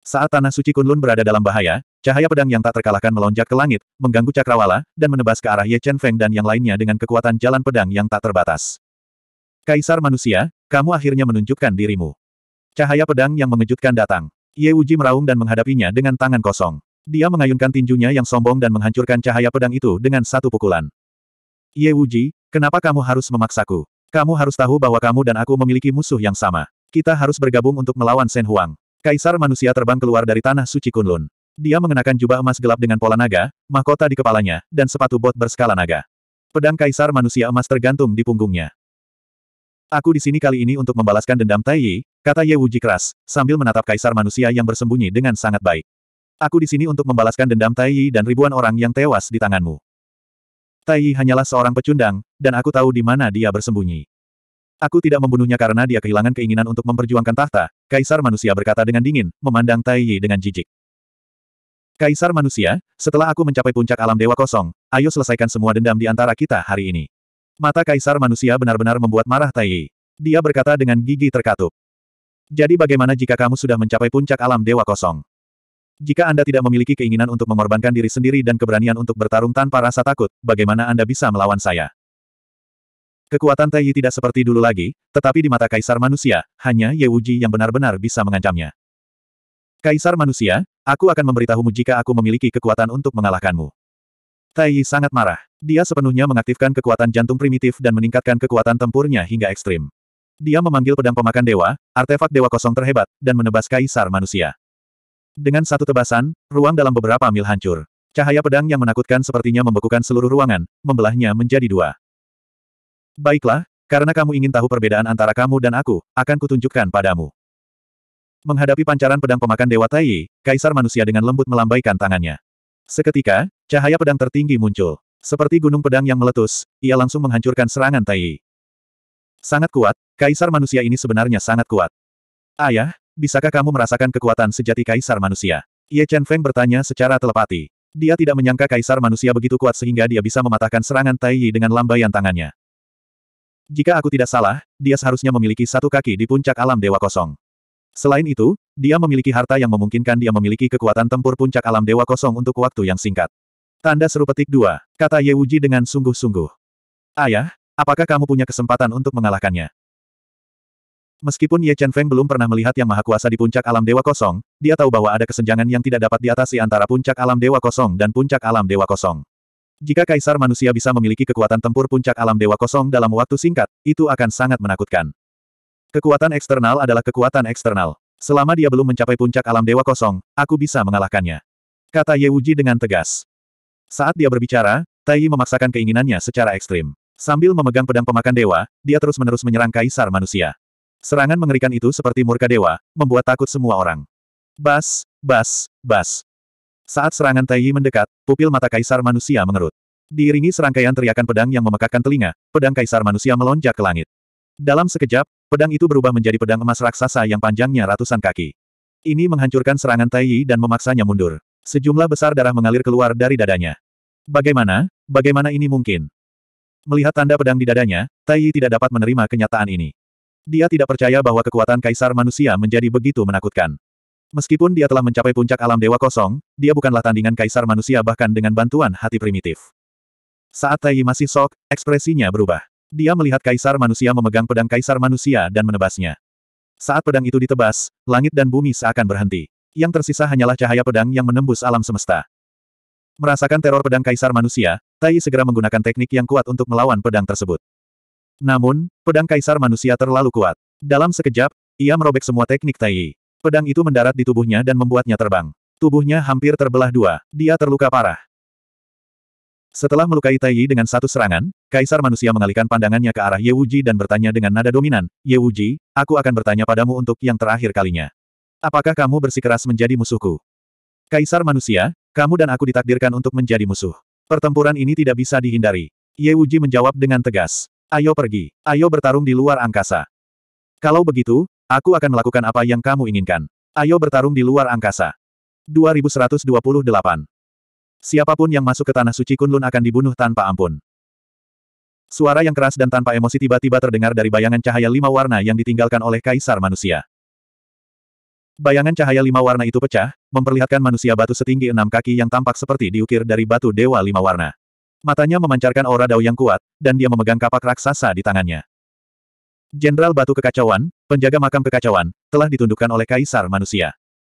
A: Saat Tanah Suci Kunlun berada dalam bahaya, cahaya pedang yang tak terkalahkan melonjak ke langit, mengganggu cakrawala, dan menebas ke arah Ye Chen Feng dan yang lainnya dengan kekuatan jalan pedang yang tak terbatas. Kaisar manusia, kamu akhirnya menunjukkan dirimu. Cahaya pedang yang mengejutkan datang. Ye Wuji meraung dan menghadapinya dengan tangan kosong. Dia mengayunkan tinjunya yang sombong dan menghancurkan cahaya pedang itu dengan satu pukulan. Ye Wuji, kenapa kamu harus memaksaku? Kamu harus tahu bahwa kamu dan aku memiliki musuh yang sama. Kita harus bergabung untuk melawan Shen Huang. Kaisar manusia terbang keluar dari tanah suci Kunlun. Dia mengenakan jubah emas gelap dengan pola naga, mahkota di kepalanya, dan sepatu bot berskala naga. Pedang kaisar manusia emas tergantung di punggungnya. Aku di sini kali ini untuk membalaskan dendam Tai Yi, kata Ye Wuji keras, sambil menatap kaisar manusia yang bersembunyi dengan sangat baik. Aku di sini untuk membalaskan dendam Tai Yi dan ribuan orang yang tewas di tanganmu. Tai Yi hanyalah seorang pecundang, dan aku tahu di mana dia bersembunyi. Aku tidak membunuhnya karena dia kehilangan keinginan untuk memperjuangkan tahta, kaisar manusia berkata dengan dingin, memandang Tai Yi dengan jijik. Kaisar manusia, setelah aku mencapai puncak alam dewa kosong, ayo selesaikan semua dendam di antara kita hari ini. Mata kaisar manusia benar-benar membuat marah Tai Yi. Dia berkata dengan gigi terkatup. Jadi bagaimana jika kamu sudah mencapai puncak alam dewa kosong? Jika Anda tidak memiliki keinginan untuk mengorbankan diri sendiri dan keberanian untuk bertarung tanpa rasa takut, bagaimana Anda bisa melawan saya? Kekuatan Tai Yi tidak seperti dulu lagi, tetapi di mata kaisar manusia, hanya Ye Wuji yang benar-benar bisa mengancamnya. Kaisar manusia, aku akan memberitahumu jika aku memiliki kekuatan untuk mengalahkanmu. Tai Yi sangat marah. Dia sepenuhnya mengaktifkan kekuatan jantung primitif dan meningkatkan kekuatan tempurnya hingga ekstrim. Dia memanggil pedang pemakan dewa, artefak dewa kosong terhebat, dan menebas kaisar manusia. Dengan satu tebasan, ruang dalam beberapa mil hancur. Cahaya pedang yang menakutkan sepertinya membekukan seluruh ruangan, membelahnya menjadi dua. Baiklah, karena kamu ingin tahu perbedaan antara kamu dan aku, akan kutunjukkan padamu. Menghadapi pancaran pedang pemakan Dewa Tai, Kaisar manusia dengan lembut melambaikan tangannya. Seketika, cahaya pedang tertinggi muncul. Seperti gunung pedang yang meletus, ia langsung menghancurkan serangan Tai. Sangat kuat, kaisar manusia ini sebenarnya sangat kuat. Ayah, bisakah kamu merasakan kekuatan sejati kaisar manusia? Ye Chen Feng bertanya secara telepati. Dia tidak menyangka kaisar manusia begitu kuat sehingga dia bisa mematahkan serangan Tai Yi dengan lambaian tangannya. Jika aku tidak salah, dia seharusnya memiliki satu kaki di puncak alam dewa kosong. Selain itu, dia memiliki harta yang memungkinkan dia memiliki kekuatan tempur puncak alam dewa kosong untuk waktu yang singkat. Tanda seru petik dua, kata Ye Wuji dengan sungguh-sungguh. Ayah, apakah kamu punya kesempatan untuk mengalahkannya? Meskipun Ye Chen Feng belum pernah melihat yang maha kuasa di puncak alam dewa kosong, dia tahu bahwa ada kesenjangan yang tidak dapat diatasi antara puncak alam dewa kosong dan puncak alam dewa kosong. Jika kaisar manusia bisa memiliki kekuatan tempur puncak alam dewa kosong dalam waktu singkat, itu akan sangat menakutkan. Kekuatan eksternal adalah kekuatan eksternal. Selama dia belum mencapai puncak alam dewa kosong, aku bisa mengalahkannya. Kata Ye Wuji dengan tegas. Saat dia berbicara, Tai Yi memaksakan keinginannya secara ekstrim. Sambil memegang pedang pemakan dewa, dia terus-menerus menyerang kaisar manusia. Serangan mengerikan itu seperti murka dewa, membuat takut semua orang. Bas, bas, bas. Saat serangan Tai Yi mendekat, pupil mata kaisar manusia mengerut. Diiringi serangkaian teriakan pedang yang memekakkan telinga, pedang kaisar manusia melonjak ke langit. Dalam sekejap, Pedang itu berubah menjadi pedang emas raksasa yang panjangnya ratusan kaki. Ini menghancurkan serangan Tai Yi dan memaksanya mundur. Sejumlah besar darah mengalir keluar dari dadanya. Bagaimana? Bagaimana ini mungkin? Melihat tanda pedang di dadanya, Tai Yi tidak dapat menerima kenyataan ini. Dia tidak percaya bahwa kekuatan kaisar manusia menjadi begitu menakutkan. Meskipun dia telah mencapai puncak alam dewa kosong, dia bukanlah tandingan kaisar manusia bahkan dengan bantuan hati primitif. Saat Tai Yi masih sok, ekspresinya berubah. Dia melihat kaisar manusia memegang pedang kaisar manusia dan menebasnya. Saat pedang itu ditebas, langit dan bumi seakan berhenti. Yang tersisa hanyalah cahaya pedang yang menembus alam semesta. Merasakan teror pedang kaisar manusia, Tai segera menggunakan teknik yang kuat untuk melawan pedang tersebut. Namun, pedang kaisar manusia terlalu kuat. Dalam sekejap, ia merobek semua teknik Tai. Pedang itu mendarat di tubuhnya dan membuatnya terbang. Tubuhnya hampir terbelah dua. Dia terluka parah. Setelah melukai Tai Yi dengan satu serangan, Kaisar Manusia mengalihkan pandangannya ke arah Ye Wuji dan bertanya dengan nada dominan, Ye Wuji, aku akan bertanya padamu untuk yang terakhir kalinya. Apakah kamu bersikeras menjadi musuhku? Kaisar Manusia, kamu dan aku ditakdirkan untuk menjadi musuh. Pertempuran ini tidak bisa dihindari. Ye Wuji menjawab dengan tegas. Ayo pergi, ayo bertarung di luar angkasa. Kalau begitu, aku akan melakukan apa yang kamu inginkan. Ayo bertarung di luar angkasa. 2128 Siapapun yang masuk ke tanah suci Kunlun akan dibunuh tanpa ampun. Suara yang keras dan tanpa emosi tiba-tiba terdengar dari bayangan cahaya lima warna yang ditinggalkan oleh kaisar manusia. Bayangan cahaya lima warna itu pecah, memperlihatkan manusia batu setinggi enam kaki yang tampak seperti diukir dari batu dewa lima warna. Matanya memancarkan aura dao yang kuat, dan dia memegang kapak raksasa di tangannya. Jenderal Batu Kekacauan, penjaga makam kekacauan, telah ditundukkan oleh kaisar manusia.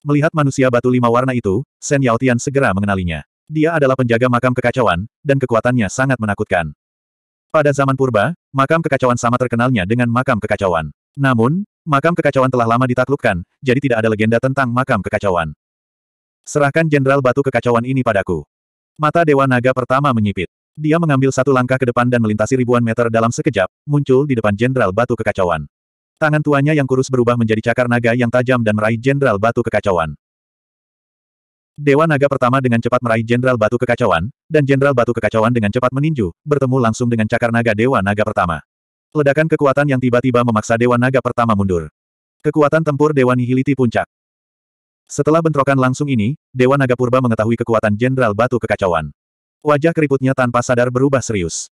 A: Melihat manusia batu lima warna itu, Sen Yao Tian segera mengenalinya. Dia adalah penjaga makam kekacauan, dan kekuatannya sangat menakutkan. Pada zaman purba, makam kekacauan sama terkenalnya dengan makam kekacauan. Namun, makam kekacauan telah lama ditaklukkan, jadi tidak ada legenda tentang makam kekacauan. Serahkan jenderal batu kekacauan ini padaku. Mata Dewa Naga pertama menyipit. Dia mengambil satu langkah ke depan dan melintasi ribuan meter dalam sekejap, muncul di depan jenderal batu kekacauan. Tangan tuanya yang kurus berubah menjadi cakar naga yang tajam dan meraih jenderal batu kekacauan. Dewa Naga pertama dengan cepat meraih Jenderal Batu Kekacauan, dan Jenderal Batu Kekacauan dengan cepat meninju, bertemu langsung dengan cakar naga Dewa Naga pertama. Ledakan kekuatan yang tiba-tiba memaksa Dewa Naga pertama mundur. Kekuatan tempur Dewa Nihiliti puncak. Setelah bentrokan langsung ini, Dewa Naga Purba mengetahui kekuatan Jenderal Batu Kekacauan. Wajah keriputnya tanpa sadar berubah serius.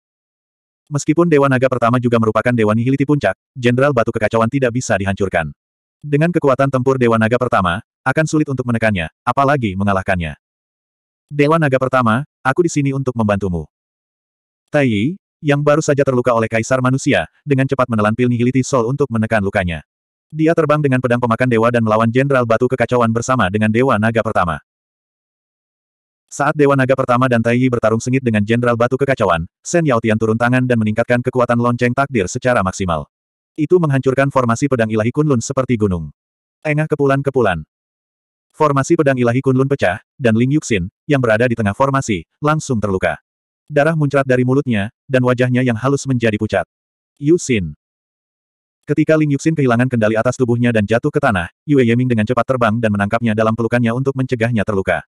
A: Meskipun Dewa Naga pertama juga merupakan Dewa Nihiliti puncak, Jenderal Batu Kekacauan tidak bisa dihancurkan. Dengan kekuatan tempur Dewa Naga pertama, akan sulit untuk menekannya, apalagi mengalahkannya. Dewa Naga pertama, aku di sini untuk membantumu. Tai, yang baru saja terluka oleh Kaisar Manusia, dengan cepat menelan pil nihiliti Sol untuk menekan lukanya. Dia terbang dengan pedang pemakan dewa dan melawan Jenderal Batu Kekacauan bersama dengan Dewa Naga pertama. Saat Dewa Naga pertama dan Taiyi bertarung sengit dengan Jenderal Batu Kekacauan, Yao Tian turun tangan dan meningkatkan kekuatan lonceng takdir secara maksimal. Itu menghancurkan formasi pedang ilahi Kunlun seperti gunung. Engah kepulan-kepulan. Formasi pedang ilahi Kunlun pecah, dan Ling Yuxin, yang berada di tengah formasi, langsung terluka. Darah muncrat dari mulutnya, dan wajahnya yang halus menjadi pucat. Yuxin. Ketika Ling Yuxin kehilangan kendali atas tubuhnya dan jatuh ke tanah, Yue Yeming dengan cepat terbang dan menangkapnya dalam pelukannya untuk mencegahnya terluka.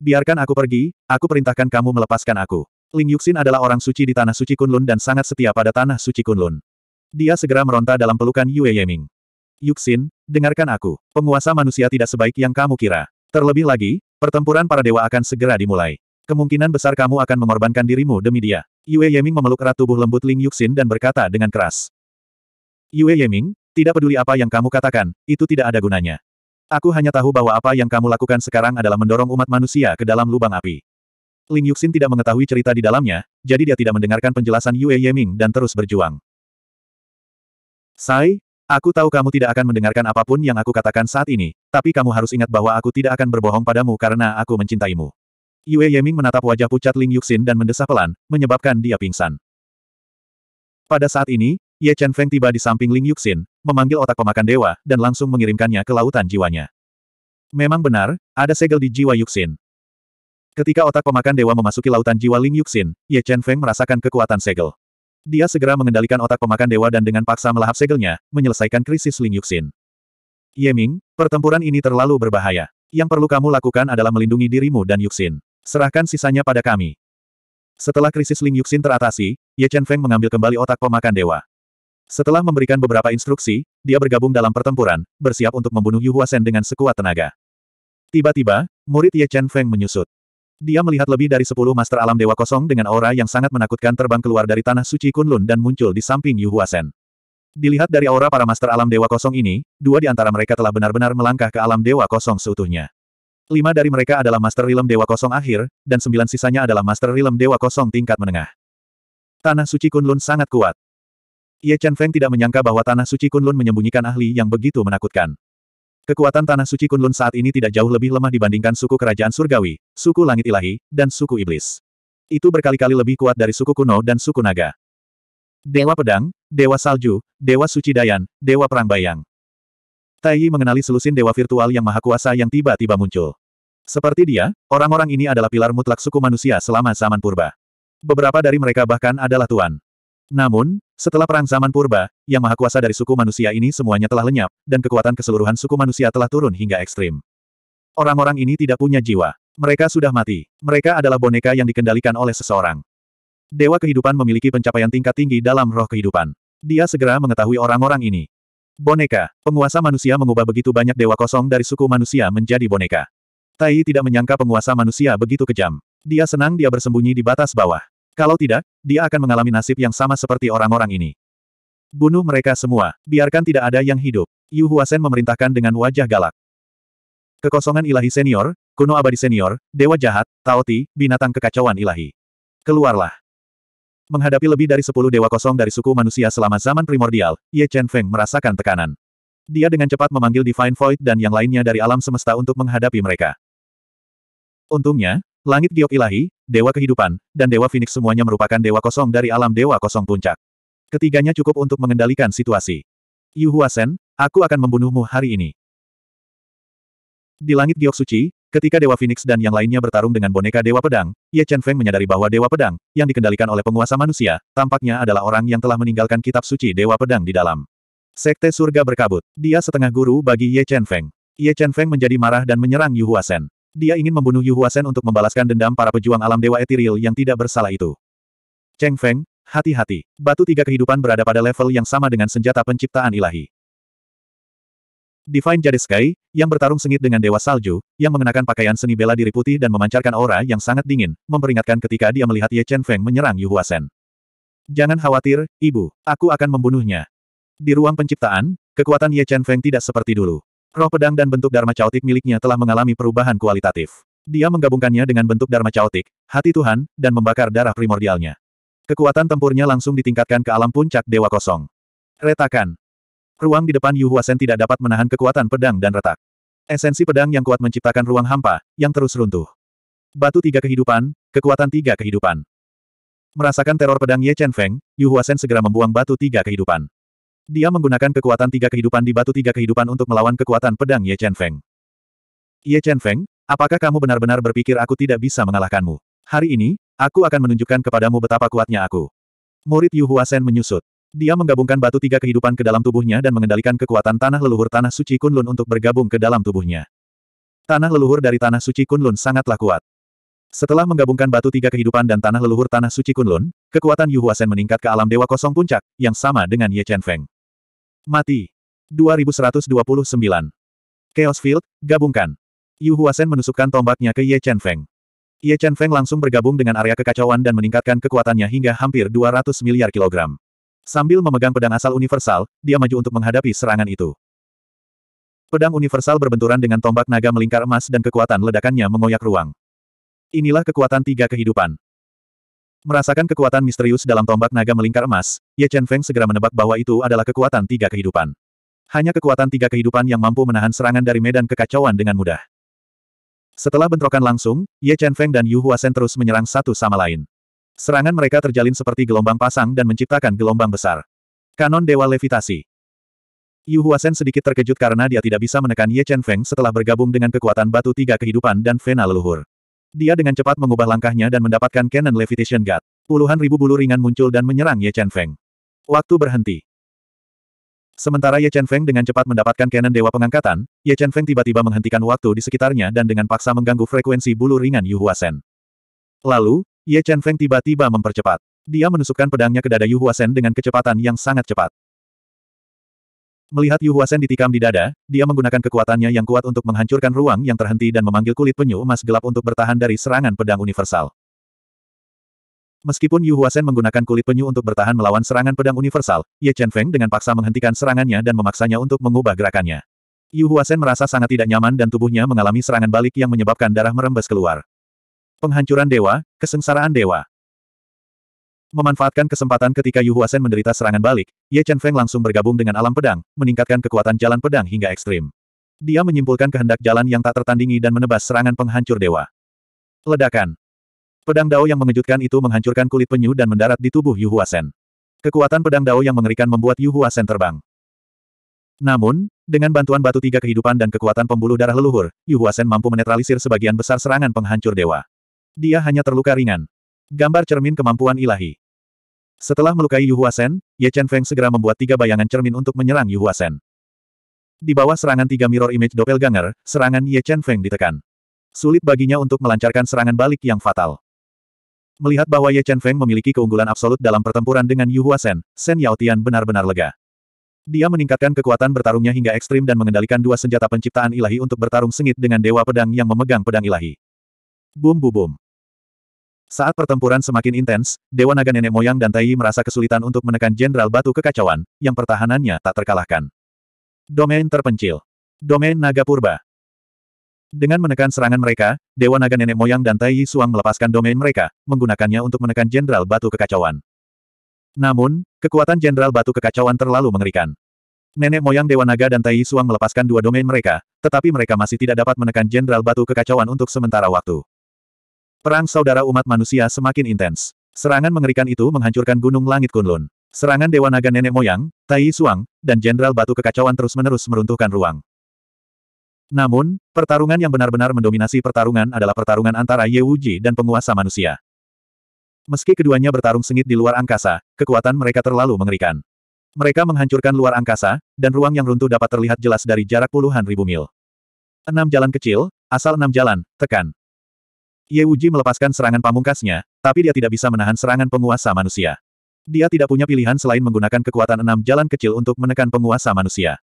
A: Biarkan aku pergi, aku perintahkan kamu melepaskan aku. Ling Yuxin adalah orang suci di Tanah Suci Kunlun dan sangat setia pada Tanah Suci Kunlun. Dia segera meronta dalam pelukan Yue Yeming. Yuxin, dengarkan aku. Penguasa manusia tidak sebaik yang kamu kira. Terlebih lagi, pertempuran para dewa akan segera dimulai. Kemungkinan besar kamu akan mengorbankan dirimu demi dia. Yue Yeming memeluk erat tubuh lembut Ling Yuxin dan berkata dengan keras. Yue Yeming, tidak peduli apa yang kamu katakan, itu tidak ada gunanya. Aku hanya tahu bahwa apa yang kamu lakukan sekarang adalah mendorong umat manusia ke dalam lubang api. Ling Yuxin tidak mengetahui cerita di dalamnya, jadi dia tidak mendengarkan penjelasan Yue Yeming dan terus berjuang. Sai, Aku tahu kamu tidak akan mendengarkan apapun yang aku katakan saat ini, tapi kamu harus ingat bahwa aku tidak akan berbohong padamu karena aku mencintaimu. Yue Yeming menatap wajah pucat Ling Yuxin dan mendesah pelan, menyebabkan dia pingsan. Pada saat ini, Ye Chen Feng tiba di samping Ling Yuxin, memanggil otak pemakan dewa, dan langsung mengirimkannya ke lautan jiwanya. Memang benar, ada segel di jiwa Yuxin. Ketika otak pemakan dewa memasuki lautan jiwa Ling Yuxin, Ye Chen Feng merasakan kekuatan segel. Dia segera mengendalikan otak pemakan dewa dan dengan paksa melahap segelnya, menyelesaikan krisis Ling Yuxin. Yeming, pertempuran ini terlalu berbahaya. Yang perlu kamu lakukan adalah melindungi dirimu dan Yuxin. Serahkan sisanya pada kami. Setelah krisis Ling Yuxin teratasi, Ye Chen Feng mengambil kembali otak pemakan dewa. Setelah memberikan beberapa instruksi, dia bergabung dalam pertempuran, bersiap untuk membunuh Yu Huasen dengan sekuat tenaga. Tiba-tiba, murid Ye Chen Feng menyusut. Dia melihat lebih dari sepuluh Master Alam Dewa Kosong dengan aura yang sangat menakutkan terbang keluar dari Tanah Suci Kunlun dan muncul di samping Yu Huasen. Dilihat dari aura para Master Alam Dewa Kosong ini, dua di antara mereka telah benar-benar melangkah ke Alam Dewa Kosong seutuhnya. Lima dari mereka adalah Master Rilem Dewa Kosong akhir, dan sembilan sisanya adalah Master Rilem Dewa Kosong tingkat menengah. Tanah Suci Kunlun sangat kuat. Ye Chen Feng tidak menyangka bahwa Tanah Suci Kunlun menyembunyikan ahli yang begitu menakutkan. Kekuatan Tanah Suci Kunlun saat ini tidak jauh lebih lemah dibandingkan suku Kerajaan Surgawi, suku Langit Ilahi, dan suku Iblis. Itu berkali-kali lebih kuat dari suku kuno dan suku naga. Dewa Pedang, Dewa Salju, Dewa Suci Dayan, Dewa Perang Bayang. Tai Yi mengenali selusin dewa virtual yang maha kuasa yang tiba-tiba muncul. Seperti dia, orang-orang ini adalah pilar mutlak suku manusia selama zaman purba. Beberapa dari mereka bahkan adalah tuan. Namun, setelah perang zaman purba, yang maha kuasa dari suku manusia ini semuanya telah lenyap, dan kekuatan keseluruhan suku manusia telah turun hingga ekstrim. Orang-orang ini tidak punya jiwa. Mereka sudah mati. Mereka adalah boneka yang dikendalikan oleh seseorang. Dewa kehidupan memiliki pencapaian tingkat tinggi dalam roh kehidupan. Dia segera mengetahui orang-orang ini. Boneka, penguasa manusia mengubah begitu banyak dewa kosong dari suku manusia menjadi boneka. Tai tidak menyangka penguasa manusia begitu kejam. Dia senang dia bersembunyi di batas bawah. Kalau tidak, dia akan mengalami nasib yang sama seperti orang-orang ini. Bunuh mereka semua, biarkan tidak ada yang hidup. Yu Huasen memerintahkan dengan wajah galak. Kekosongan ilahi senior, kuno abadi senior, dewa jahat, taoti, binatang kekacauan ilahi. Keluarlah. Menghadapi lebih dari sepuluh dewa kosong dari suku manusia selama zaman primordial, Ye Chen Feng merasakan tekanan. Dia dengan cepat memanggil Divine Void dan yang lainnya dari alam semesta untuk menghadapi mereka. Untungnya, Langit giok ilahi, dewa kehidupan, dan dewa Phoenix semuanya merupakan dewa kosong dari alam dewa kosong puncak. Ketiganya cukup untuk mengendalikan situasi. Yu Huasen, aku akan membunuhmu hari ini. Di langit giok suci, ketika Dewa Phoenix dan yang lainnya bertarung dengan boneka Dewa Pedang, Ye Chen Feng menyadari bahwa Dewa Pedang, yang dikendalikan oleh penguasa manusia, tampaknya adalah orang yang telah meninggalkan kitab suci Dewa Pedang di dalam. Sekte surga berkabut. Dia setengah guru bagi Ye Chen Feng. Ye Chen Feng menjadi marah dan menyerang Yu Huasen. Dia ingin membunuh Yu Huasen untuk membalaskan dendam para pejuang alam Dewa Etiril yang tidak bersalah itu. Cheng Feng, hati-hati. Batu tiga kehidupan berada pada level yang sama dengan senjata penciptaan ilahi. Divine Jade Sky, yang bertarung sengit dengan Dewa Salju, yang mengenakan pakaian seni bela diri putih dan memancarkan aura yang sangat dingin, memperingatkan ketika dia melihat Ye Chen Feng menyerang Yu Huasen. Jangan khawatir, ibu, aku akan membunuhnya. Di ruang penciptaan, kekuatan Ye Chen Feng tidak seperti dulu. Roh pedang dan bentuk Dharma Chaotik miliknya telah mengalami perubahan kualitatif. Dia menggabungkannya dengan bentuk Dharma Chaotik, hati Tuhan, dan membakar darah primordialnya. Kekuatan tempurnya langsung ditingkatkan ke alam puncak Dewa Kosong. Retakan. Ruang di depan Yu Huasen tidak dapat menahan kekuatan pedang dan retak. Esensi pedang yang kuat menciptakan ruang hampa, yang terus runtuh. Batu tiga kehidupan, kekuatan tiga kehidupan. Merasakan teror pedang Ye Chen Feng, Yu Huasen segera membuang batu tiga kehidupan. Dia menggunakan kekuatan tiga kehidupan di batu tiga kehidupan untuk melawan kekuatan pedang Ye Chen Feng. Ye Chen Feng, apakah kamu benar-benar berpikir aku tidak bisa mengalahkanmu? Hari ini, aku akan menunjukkan kepadamu betapa kuatnya aku. Murid Yu Huasen menyusut. Dia menggabungkan batu tiga kehidupan ke dalam tubuhnya dan mengendalikan kekuatan tanah leluhur tanah suci Kunlun untuk bergabung ke dalam tubuhnya. Tanah leluhur dari tanah suci Kunlun sangatlah kuat. Setelah menggabungkan batu tiga kehidupan dan tanah leluhur tanah suci Kunlun, kekuatan Yu Huasen meningkat ke alam dewa kosong puncak, yang sama dengan Ye Chen Feng. Mati. 2129. Chaos Field, gabungkan. Yu Huasen menusukkan tombaknya ke Ye Chen Feng. Ye Chen Feng langsung bergabung dengan area kekacauan dan meningkatkan kekuatannya hingga hampir 200 miliar kilogram. Sambil memegang pedang asal universal, dia maju untuk menghadapi serangan itu. Pedang universal berbenturan dengan tombak naga melingkar emas dan kekuatan ledakannya mengoyak ruang. Inilah kekuatan tiga kehidupan. Merasakan kekuatan misterius dalam tombak naga melingkar emas, Ye Chen Feng segera menebak bahwa itu adalah kekuatan tiga kehidupan. Hanya kekuatan tiga kehidupan yang mampu menahan serangan dari medan kekacauan dengan mudah. Setelah bentrokan langsung, Ye Chen Feng dan Yu Huasen terus menyerang satu sama lain. Serangan mereka terjalin seperti gelombang pasang dan menciptakan gelombang besar. Kanon Dewa Levitasi Yu Huasen sedikit terkejut karena dia tidak bisa menekan Ye Chen Feng setelah bergabung dengan kekuatan batu tiga kehidupan dan vena leluhur. Dia dengan cepat mengubah langkahnya dan mendapatkan Canon Levitation Guard. Puluhan ribu bulu ringan muncul dan menyerang Ye Chen Feng. Waktu berhenti. Sementara Ye Chen Feng dengan cepat mendapatkan Canon Dewa Pengangkatan, Ye Chen Feng tiba-tiba menghentikan waktu di sekitarnya dan dengan paksa mengganggu frekuensi bulu ringan Yu Huasen. Lalu, Ye Chen Feng tiba-tiba mempercepat. Dia menusukkan pedangnya ke dada Yu Huasen dengan kecepatan yang sangat cepat. Melihat Yu Huasen ditikam di dada, dia menggunakan kekuatannya yang kuat untuk menghancurkan ruang yang terhenti dan memanggil kulit penyu emas gelap untuk bertahan dari serangan pedang universal. Meskipun Yu Huasen menggunakan kulit penyu untuk bertahan melawan serangan pedang universal, Ye Chen Feng dengan paksa menghentikan serangannya dan memaksanya untuk mengubah gerakannya. Yu Huasen merasa sangat tidak nyaman dan tubuhnya mengalami serangan balik yang menyebabkan darah merembes keluar. Penghancuran dewa, kesengsaraan dewa. Memanfaatkan kesempatan ketika Yu Huasen menderita serangan balik, Ye Chen Feng langsung bergabung dengan alam pedang, meningkatkan kekuatan jalan pedang hingga ekstrim. Dia menyimpulkan kehendak jalan yang tak tertandingi dan menebas serangan penghancur dewa. Ledakan. Pedang Dao yang mengejutkan itu menghancurkan kulit penyu dan mendarat di tubuh Yu Huasen. Kekuatan pedang Dao yang mengerikan membuat Yu Huasen terbang. Namun, dengan bantuan batu tiga kehidupan dan kekuatan pembuluh darah leluhur, Yu Huasen mampu menetralisir sebagian besar serangan penghancur dewa. Dia hanya terluka ringan. Gambar cermin kemampuan ilahi. Setelah melukai Yu Huasen, Ye Chen Feng segera membuat tiga bayangan cermin untuk menyerang Yu Huasen. Di bawah serangan tiga mirror image doppelganger, serangan Ye Chen Feng ditekan. Sulit baginya untuk melancarkan serangan balik yang fatal. Melihat bahwa Ye Chen Feng memiliki keunggulan absolut dalam pertempuran dengan Yu Huasen, Sen Yao Tian benar-benar lega. Dia meningkatkan kekuatan bertarungnya hingga ekstrim dan mengendalikan dua senjata penciptaan ilahi untuk bertarung sengit dengan Dewa Pedang yang memegang pedang ilahi. Bum bu bum. Saat pertempuran semakin intens, Dewa Naga Nenek Moyang dan Taiyi merasa kesulitan untuk menekan Jenderal Batu Kekacauan, yang pertahanannya tak terkalahkan. Domain terpencil. Domain Naga Purba. Dengan menekan serangan mereka, Dewa Naga Nenek Moyang dan Taiyi Suang melepaskan domain mereka, menggunakannya untuk menekan Jenderal Batu Kekacauan. Namun, kekuatan Jenderal Batu Kekacauan terlalu mengerikan. Nenek moyang Dewa Naga dan Taiyi Suang melepaskan dua domain mereka, tetapi mereka masih tidak dapat menekan Jenderal Batu Kekacauan untuk sementara waktu. Perang saudara umat manusia semakin intens. Serangan mengerikan itu menghancurkan gunung langit Kunlun. Serangan Dewa Naga Nenek Moyang, Tai Suang, dan Jenderal Batu Kekacauan terus-menerus meruntuhkan ruang. Namun, pertarungan yang benar-benar mendominasi pertarungan adalah pertarungan antara Ye Wuji dan penguasa manusia. Meski keduanya bertarung sengit di luar angkasa, kekuatan mereka terlalu mengerikan. Mereka menghancurkan luar angkasa, dan ruang yang runtuh dapat terlihat jelas dari jarak puluhan ribu mil. Enam jalan kecil, asal enam jalan, tekan. Ye Wuji melepaskan serangan pamungkasnya, tapi dia tidak bisa menahan serangan penguasa manusia. Dia tidak punya pilihan selain menggunakan kekuatan enam jalan kecil untuk menekan penguasa manusia.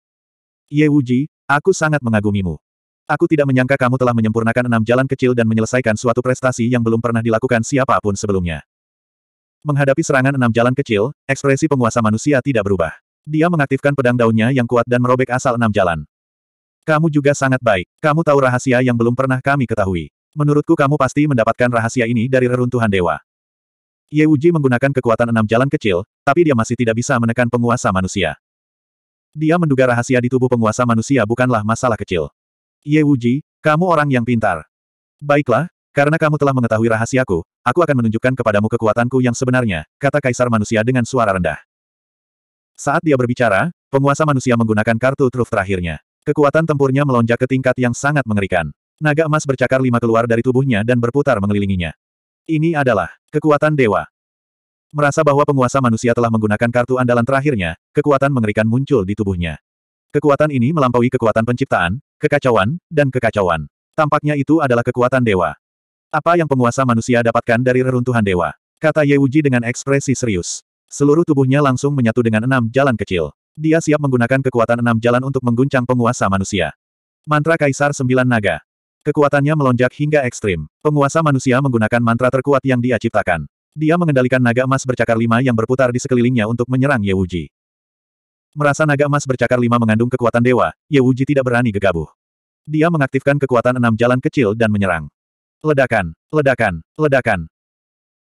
A: Ye Wuji, aku sangat mengagumimu. Aku tidak menyangka kamu telah menyempurnakan enam jalan kecil dan menyelesaikan suatu prestasi yang belum pernah dilakukan siapapun sebelumnya. Menghadapi serangan enam jalan kecil, ekspresi penguasa manusia tidak berubah. Dia mengaktifkan pedang daunnya yang kuat dan merobek asal enam jalan. Kamu juga sangat baik. Kamu tahu rahasia yang belum pernah kami ketahui. Menurutku kamu pasti mendapatkan rahasia ini dari reruntuhan dewa. Ye Wuji menggunakan kekuatan enam jalan kecil, tapi dia masih tidak bisa menekan penguasa manusia. Dia menduga rahasia di tubuh penguasa manusia bukanlah masalah kecil. Ye Wuji, kamu orang yang pintar. Baiklah, karena kamu telah mengetahui rahasiaku, aku akan menunjukkan kepadamu kekuatanku yang sebenarnya, kata kaisar manusia dengan suara rendah. Saat dia berbicara, penguasa manusia menggunakan kartu truf terakhirnya. Kekuatan tempurnya melonjak ke tingkat yang sangat mengerikan. Naga emas bercakar lima keluar dari tubuhnya dan berputar mengelilinginya. Ini adalah kekuatan dewa. Merasa bahwa penguasa manusia telah menggunakan kartu andalan terakhirnya, kekuatan mengerikan muncul di tubuhnya. Kekuatan ini melampaui kekuatan penciptaan, kekacauan, dan kekacauan. Tampaknya itu adalah kekuatan dewa. Apa yang penguasa manusia dapatkan dari reruntuhan dewa? Kata Ye Wuji dengan ekspresi serius. Seluruh tubuhnya langsung menyatu dengan enam jalan kecil. Dia siap menggunakan kekuatan enam jalan untuk mengguncang penguasa manusia. Mantra Kaisar Sembilan Naga. Kekuatannya melonjak hingga ekstrim. Penguasa manusia menggunakan mantra terkuat yang dia ciptakan. Dia mengendalikan naga emas bercakar lima yang berputar di sekelilingnya untuk menyerang Ye Wuji. Merasa naga emas bercakar lima mengandung kekuatan dewa, Ye Wuji tidak berani gegabah. Dia mengaktifkan kekuatan enam jalan kecil dan menyerang. Ledakan, ledakan, ledakan.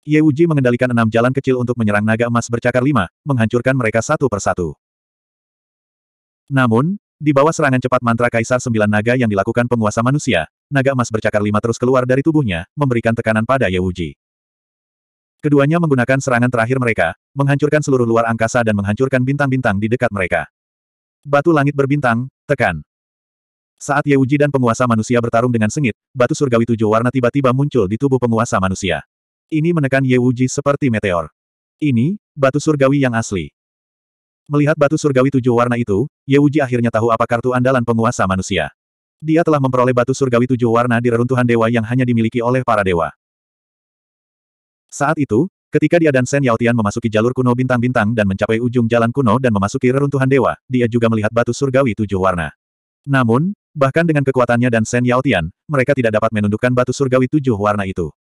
A: Ye Wuji mengendalikan enam jalan kecil untuk menyerang naga emas bercakar lima, menghancurkan mereka satu persatu. Namun, di bawah serangan cepat mantra Kaisar Sembilan Naga yang dilakukan penguasa manusia, naga emas bercakar lima terus keluar dari tubuhnya, memberikan tekanan pada Ye Wuji. Keduanya menggunakan serangan terakhir mereka, menghancurkan seluruh luar angkasa dan menghancurkan bintang-bintang di dekat mereka. Batu langit berbintang, tekan. Saat Ye Yewuji dan penguasa manusia bertarung dengan sengit, batu surgawi tujuh warna tiba-tiba muncul di tubuh penguasa manusia. Ini menekan Ye Yewuji seperti meteor. Ini, batu surgawi yang asli. Melihat batu surgawi tujuh warna itu, Ye Yewuji akhirnya tahu apa kartu andalan penguasa manusia. Dia telah memperoleh batu surgawi tujuh warna di reruntuhan dewa yang hanya dimiliki oleh para dewa. Saat itu, ketika dia dan Shen Yaotian memasuki jalur kuno bintang-bintang dan mencapai ujung jalan kuno dan memasuki reruntuhan dewa, dia juga melihat batu surgawi tujuh warna. Namun, bahkan dengan kekuatannya dan Shen Yaotian, mereka tidak dapat menundukkan batu surgawi tujuh warna itu.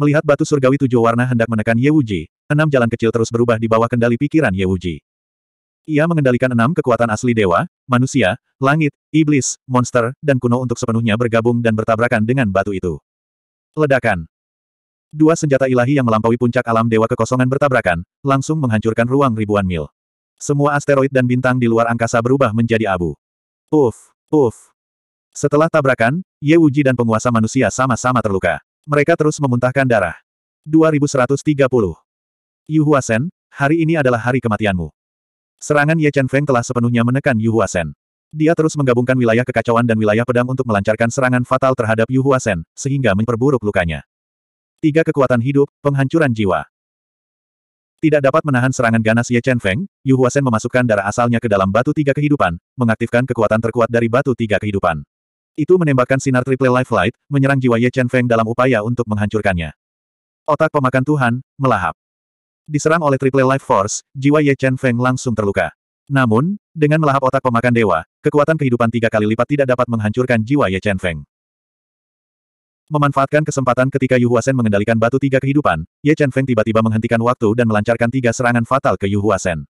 A: Melihat batu surgawi tujuh warna hendak menekan Ye Wuji, enam jalan kecil terus berubah di bawah kendali pikiran Ye Wuji. Ia mengendalikan enam kekuatan asli dewa, manusia, langit, iblis, monster, dan kuno untuk sepenuhnya bergabung dan bertabrakan dengan batu itu. Ledakan. Dua senjata ilahi yang melampaui puncak alam dewa kekosongan bertabrakan, langsung menghancurkan ruang ribuan mil. Semua asteroid dan bintang di luar angkasa berubah menjadi abu. Puff, puff. Setelah tabrakan, Ye Wuji dan penguasa manusia sama-sama terluka. Mereka terus memuntahkan darah. 2130. Yu Huasen, hari ini adalah hari kematianmu. Serangan Ye Chen Feng telah sepenuhnya menekan Yu Huasen. Dia terus menggabungkan wilayah kekacauan dan wilayah pedang untuk melancarkan serangan fatal terhadap Yu Huasen, sehingga memperburuk lukanya. Tiga kekuatan hidup, penghancuran jiwa. Tidak dapat menahan serangan ganas Ye Chen Feng, Yu Huasen memasukkan darah asalnya ke dalam batu tiga kehidupan, mengaktifkan kekuatan terkuat dari batu tiga kehidupan. Itu menembakkan sinar triple life light, menyerang jiwa Ye Chen Feng dalam upaya untuk menghancurkannya. Otak pemakan Tuhan, melahap diserang oleh triple life force, jiwa Ye Chen Feng langsung terluka. Namun, dengan melahap otak pemakan dewa, kekuatan kehidupan tiga kali lipat tidak dapat menghancurkan jiwa Ye Chen Feng. Memanfaatkan kesempatan ketika Yu Huasen mengendalikan batu tiga kehidupan, Ye Chen Feng tiba-tiba menghentikan waktu dan melancarkan tiga serangan fatal ke Yu Huasen.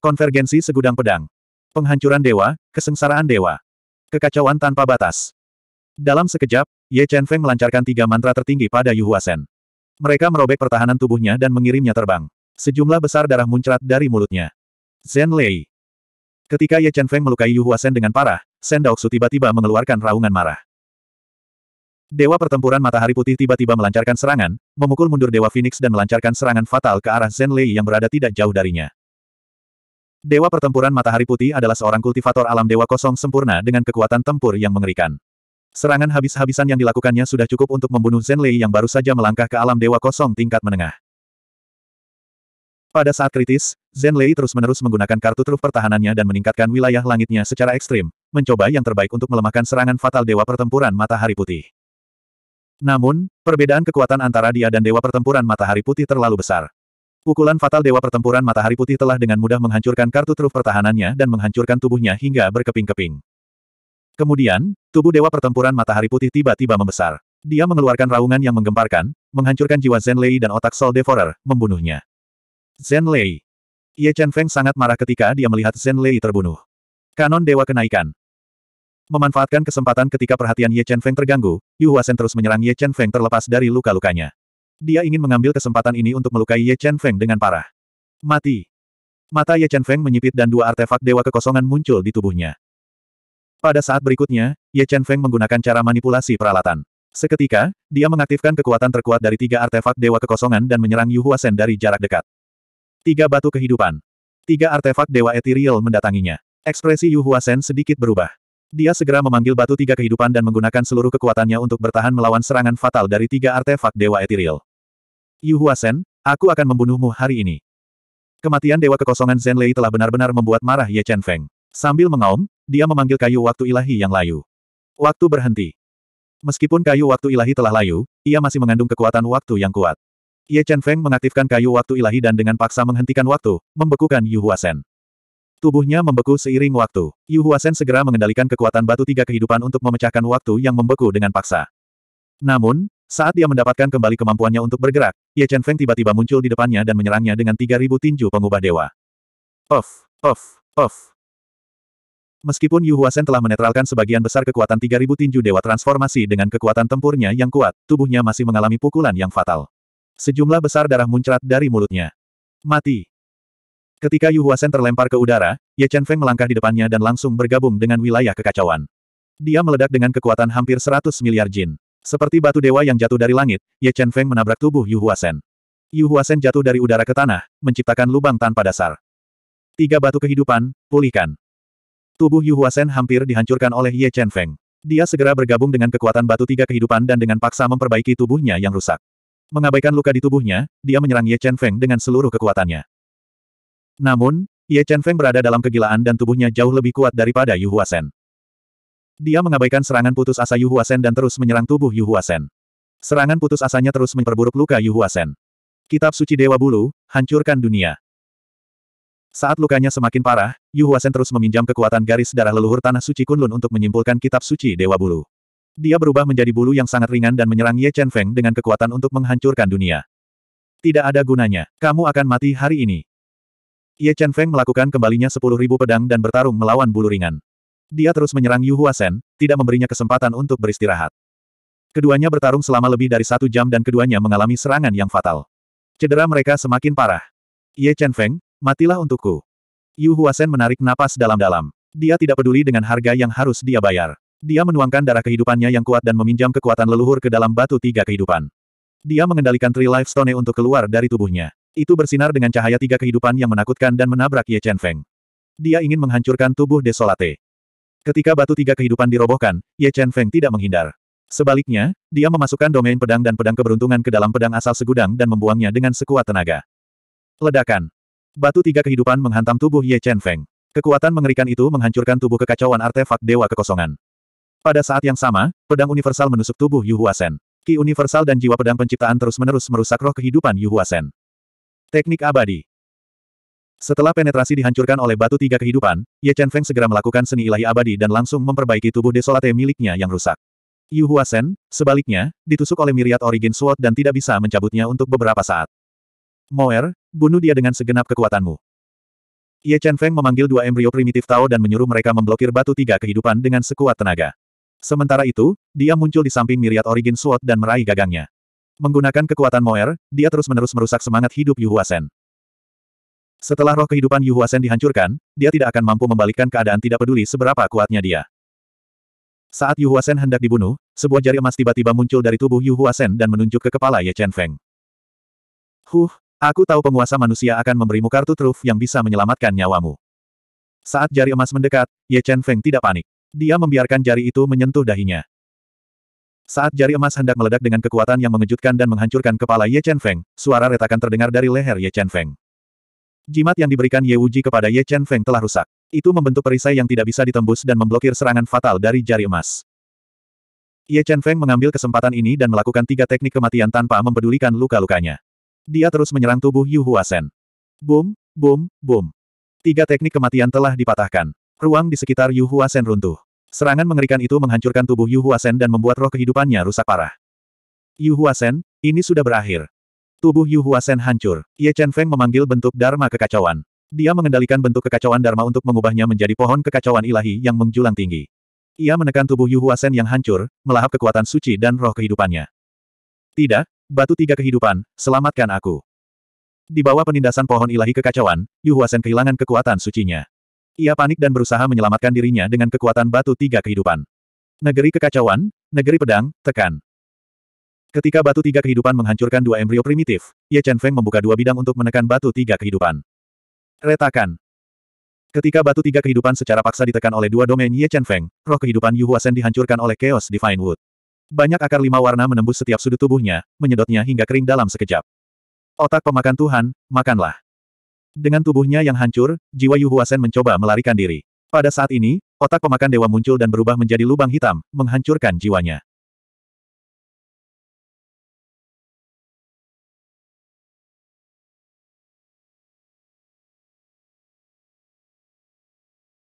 A: Konvergensi segudang pedang. Penghancuran dewa, kesengsaraan dewa. Kekacauan tanpa batas. Dalam sekejap, Ye Chen Feng melancarkan tiga mantra tertinggi pada Yu Huasen. Mereka merobek pertahanan tubuhnya dan mengirimnya terbang. Sejumlah besar darah muncrat dari mulutnya. Zhen Lei. Ketika Ye Chen Feng melukai Yu Huasen dengan parah, Shen Daoxu tiba-tiba mengeluarkan raungan marah. Dewa pertempuran matahari putih tiba-tiba melancarkan serangan, memukul mundur Dewa Phoenix dan melancarkan serangan fatal ke arah Zhen Lei yang berada tidak jauh darinya. Dewa pertempuran matahari putih adalah seorang kultivator alam dewa kosong sempurna dengan kekuatan tempur yang mengerikan. Serangan habis-habisan yang dilakukannya sudah cukup untuk membunuh Zhen Lei yang baru saja melangkah ke alam dewa kosong tingkat menengah. Pada saat kritis, Zhen Lei terus-menerus menggunakan kartu truf pertahanannya dan meningkatkan wilayah langitnya secara ekstrim, mencoba yang terbaik untuk melemahkan serangan fatal dewa pertempuran matahari putih. Namun, perbedaan kekuatan antara dia dan dewa pertempuran matahari putih terlalu besar. Pukulan fatal Dewa Pertempuran Matahari Putih telah dengan mudah menghancurkan kartu truf pertahanannya dan menghancurkan tubuhnya hingga berkeping-keping. Kemudian, Tubuh Dewa Pertempuran Matahari Putih tiba-tiba membesar. Dia mengeluarkan raungan yang menggemparkan, menghancurkan jiwa Zen Lei dan otak Soul Devourer, membunuhnya. Zen Lei. Ye Chen Feng sangat marah ketika dia melihat Zen Lei terbunuh. Kanon Dewa Kenaikan. Memanfaatkan kesempatan ketika perhatian Ye Chen Feng terganggu, Yu Huasen terus menyerang Ye Chen Feng terlepas dari luka-lukanya. Dia ingin mengambil kesempatan ini untuk melukai Ye Chen Feng dengan parah. Mati. Mata Ye Chen Feng menyipit dan dua artefak dewa kekosongan muncul di tubuhnya. Pada saat berikutnya, Ye Chen Feng menggunakan cara manipulasi peralatan. Seketika, dia mengaktifkan kekuatan terkuat dari tiga artefak Dewa Kekosongan dan menyerang Yu Sen dari jarak dekat. Tiga batu kehidupan. Tiga artefak Dewa Ethereal mendatanginya. Ekspresi Yu Sen sedikit berubah. Dia segera memanggil batu tiga kehidupan dan menggunakan seluruh kekuatannya untuk bertahan melawan serangan fatal dari tiga artefak Dewa Ethereal. Yu Sen, aku akan membunuhmu hari ini. Kematian Dewa Kekosongan Zen Lei telah benar-benar membuat marah Ye Chen Feng. Sambil mengaum, dia memanggil kayu waktu ilahi yang layu. Waktu berhenti. Meskipun kayu waktu ilahi telah layu, ia masih mengandung kekuatan waktu yang kuat. Ye Chen Feng mengaktifkan kayu waktu ilahi dan dengan paksa menghentikan waktu, membekukan Yu Huasen. Tubuhnya membeku seiring waktu. Yu Huasen segera mengendalikan kekuatan batu tiga kehidupan untuk memecahkan waktu yang membeku dengan paksa. Namun, saat dia mendapatkan kembali kemampuannya untuk bergerak, Ye Chen Feng tiba-tiba muncul di depannya dan menyerangnya dengan 3000 tinju pengubah dewa. Off, off, off. Meskipun Yu Huasen telah menetralkan sebagian besar kekuatan 3000 tinju dewa transformasi dengan kekuatan tempurnya yang kuat, tubuhnya masih mengalami pukulan yang fatal. Sejumlah besar darah muncrat dari mulutnya. Mati. Ketika Yu Huasen terlempar ke udara, Ye Chen Feng melangkah di depannya dan langsung bergabung dengan wilayah kekacauan. Dia meledak dengan kekuatan hampir 100 miliar jin. Seperti batu dewa yang jatuh dari langit, Ye Chen Feng menabrak tubuh Yu Huasen. Yu Huasen jatuh dari udara ke tanah, menciptakan lubang tanpa dasar. Tiga batu kehidupan, pulihkan. Tubuh Yu Huasen hampir dihancurkan oleh Ye Chen Feng. Dia segera bergabung dengan kekuatan batu tiga kehidupan dan dengan paksa memperbaiki tubuhnya yang rusak. Mengabaikan luka di tubuhnya, dia menyerang Ye Chen Feng dengan seluruh kekuatannya. Namun, Ye Chen Feng berada dalam kegilaan dan tubuhnya jauh lebih kuat daripada Yu Huasen. Dia mengabaikan serangan putus asa Yu Huasen dan terus menyerang tubuh Yu Huasen. Serangan putus asanya terus memperburuk luka Yu Huasen. Kitab Suci Dewa Bulu, hancurkan dunia. Saat lukanya semakin parah, Yu Huasen terus meminjam kekuatan garis darah leluhur tanah suci Kunlun untuk menyimpulkan kitab suci Dewa Bulu. Dia berubah menjadi bulu yang sangat ringan dan menyerang Ye Chen Feng dengan kekuatan untuk menghancurkan dunia. Tidak ada gunanya, kamu akan mati hari ini. Ye Chen Feng melakukan kembalinya sepuluh ribu pedang dan bertarung melawan bulu ringan. Dia terus menyerang Yu Huasen, tidak memberinya kesempatan untuk beristirahat. Keduanya bertarung selama lebih dari satu jam dan keduanya mengalami serangan yang fatal. Cedera mereka semakin parah. Ye Chen Feng, Matilah untukku. Yu Huasen menarik napas dalam-dalam. Dia tidak peduli dengan harga yang harus dia bayar. Dia menuangkan darah kehidupannya yang kuat dan meminjam kekuatan leluhur ke dalam batu tiga kehidupan. Dia mengendalikan Tree Life Stone untuk keluar dari tubuhnya. Itu bersinar dengan cahaya tiga kehidupan yang menakutkan dan menabrak Ye Chen Feng. Dia ingin menghancurkan tubuh Desolate. Ketika batu tiga kehidupan dirobohkan, Ye Chen Feng tidak menghindar. Sebaliknya, dia memasukkan domain pedang dan pedang keberuntungan ke dalam pedang asal segudang dan membuangnya dengan sekuat tenaga. Ledakan. Batu tiga kehidupan menghantam tubuh Ye Chen Feng. Kekuatan mengerikan itu menghancurkan tubuh kekacauan artefak Dewa Kekosongan. Pada saat yang sama, pedang universal menusuk tubuh Yu Huasen. Ki universal dan jiwa pedang penciptaan terus-menerus merusak roh kehidupan Yu Huasen. Teknik abadi. Setelah penetrasi dihancurkan oleh batu tiga kehidupan, Ye Chen Feng segera melakukan seni ilahi abadi dan langsung memperbaiki tubuh desolate miliknya yang rusak. Yu Huasen, sebaliknya, ditusuk oleh miriat origin sword dan tidak bisa mencabutnya untuk beberapa saat. Moer, bunuh dia dengan segenap kekuatanmu. Ye Chen Feng memanggil dua embrio primitif Tao dan menyuruh mereka memblokir batu tiga kehidupan dengan sekuat tenaga. Sementara itu, dia muncul di samping miriat Origin Sword dan meraih gagangnya. Menggunakan kekuatan Moer, dia terus-menerus merusak semangat hidup Yu Huasen. Setelah roh kehidupan Yu Huasen dihancurkan, dia tidak akan mampu membalikkan keadaan tidak peduli seberapa kuatnya dia. Saat Yu Huasen hendak dibunuh, sebuah jari emas tiba-tiba muncul dari tubuh Yu Huasen dan menunjuk ke kepala Ye Chen Feng. Huh, Aku tahu penguasa manusia akan memberimu kartu truf yang bisa menyelamatkan nyawamu. Saat jari emas mendekat, Ye Chen Feng tidak panik. Dia membiarkan jari itu menyentuh dahinya. Saat jari emas hendak meledak dengan kekuatan yang mengejutkan dan menghancurkan kepala Ye Chen Feng, suara retakan terdengar dari leher Ye Chen Feng. Jimat yang diberikan Ye Wuji kepada Ye Chen Feng telah rusak. Itu membentuk perisai yang tidak bisa ditembus dan memblokir serangan fatal dari jari emas. Ye Chen Feng mengambil kesempatan ini dan melakukan tiga teknik kematian tanpa mempedulikan luka-lukanya. Dia terus menyerang tubuh Yu Huasen. Boom, boom, boom. Tiga teknik kematian telah dipatahkan. Ruang di sekitar Yu Huasen runtuh. Serangan mengerikan itu menghancurkan tubuh Yu Huasen dan membuat roh kehidupannya rusak parah. Yu Huasen, ini sudah berakhir. Tubuh Yu Huasen hancur. Ye Chen Feng memanggil bentuk Dharma kekacauan. Dia mengendalikan bentuk kekacauan Dharma untuk mengubahnya menjadi pohon kekacauan ilahi yang menjulang tinggi. Ia menekan tubuh Yu Huasen yang hancur, melahap kekuatan suci dan roh kehidupannya. Tidak, Batu tiga kehidupan, selamatkan aku. Di bawah penindasan pohon ilahi kekacauan, Yu Huasen kehilangan kekuatan sucinya. Ia panik dan berusaha menyelamatkan dirinya dengan kekuatan batu tiga kehidupan. Negeri kekacauan, negeri pedang, tekan. Ketika batu tiga kehidupan menghancurkan dua embrio primitif, Ye Chen Feng membuka dua bidang untuk menekan batu tiga kehidupan. Retakan. Ketika batu tiga kehidupan secara paksa ditekan oleh dua domain Ye Chen Feng, roh kehidupan Yu Huasen dihancurkan oleh Chaos Divine Wood. Banyak akar lima warna menembus setiap sudut tubuhnya, menyedotnya hingga kering dalam sekejap. Otak pemakan Tuhan, makanlah. Dengan tubuhnya yang hancur, jiwa Yu Huasen mencoba melarikan diri. Pada saat ini, otak pemakan dewa muncul dan berubah menjadi lubang hitam, menghancurkan jiwanya.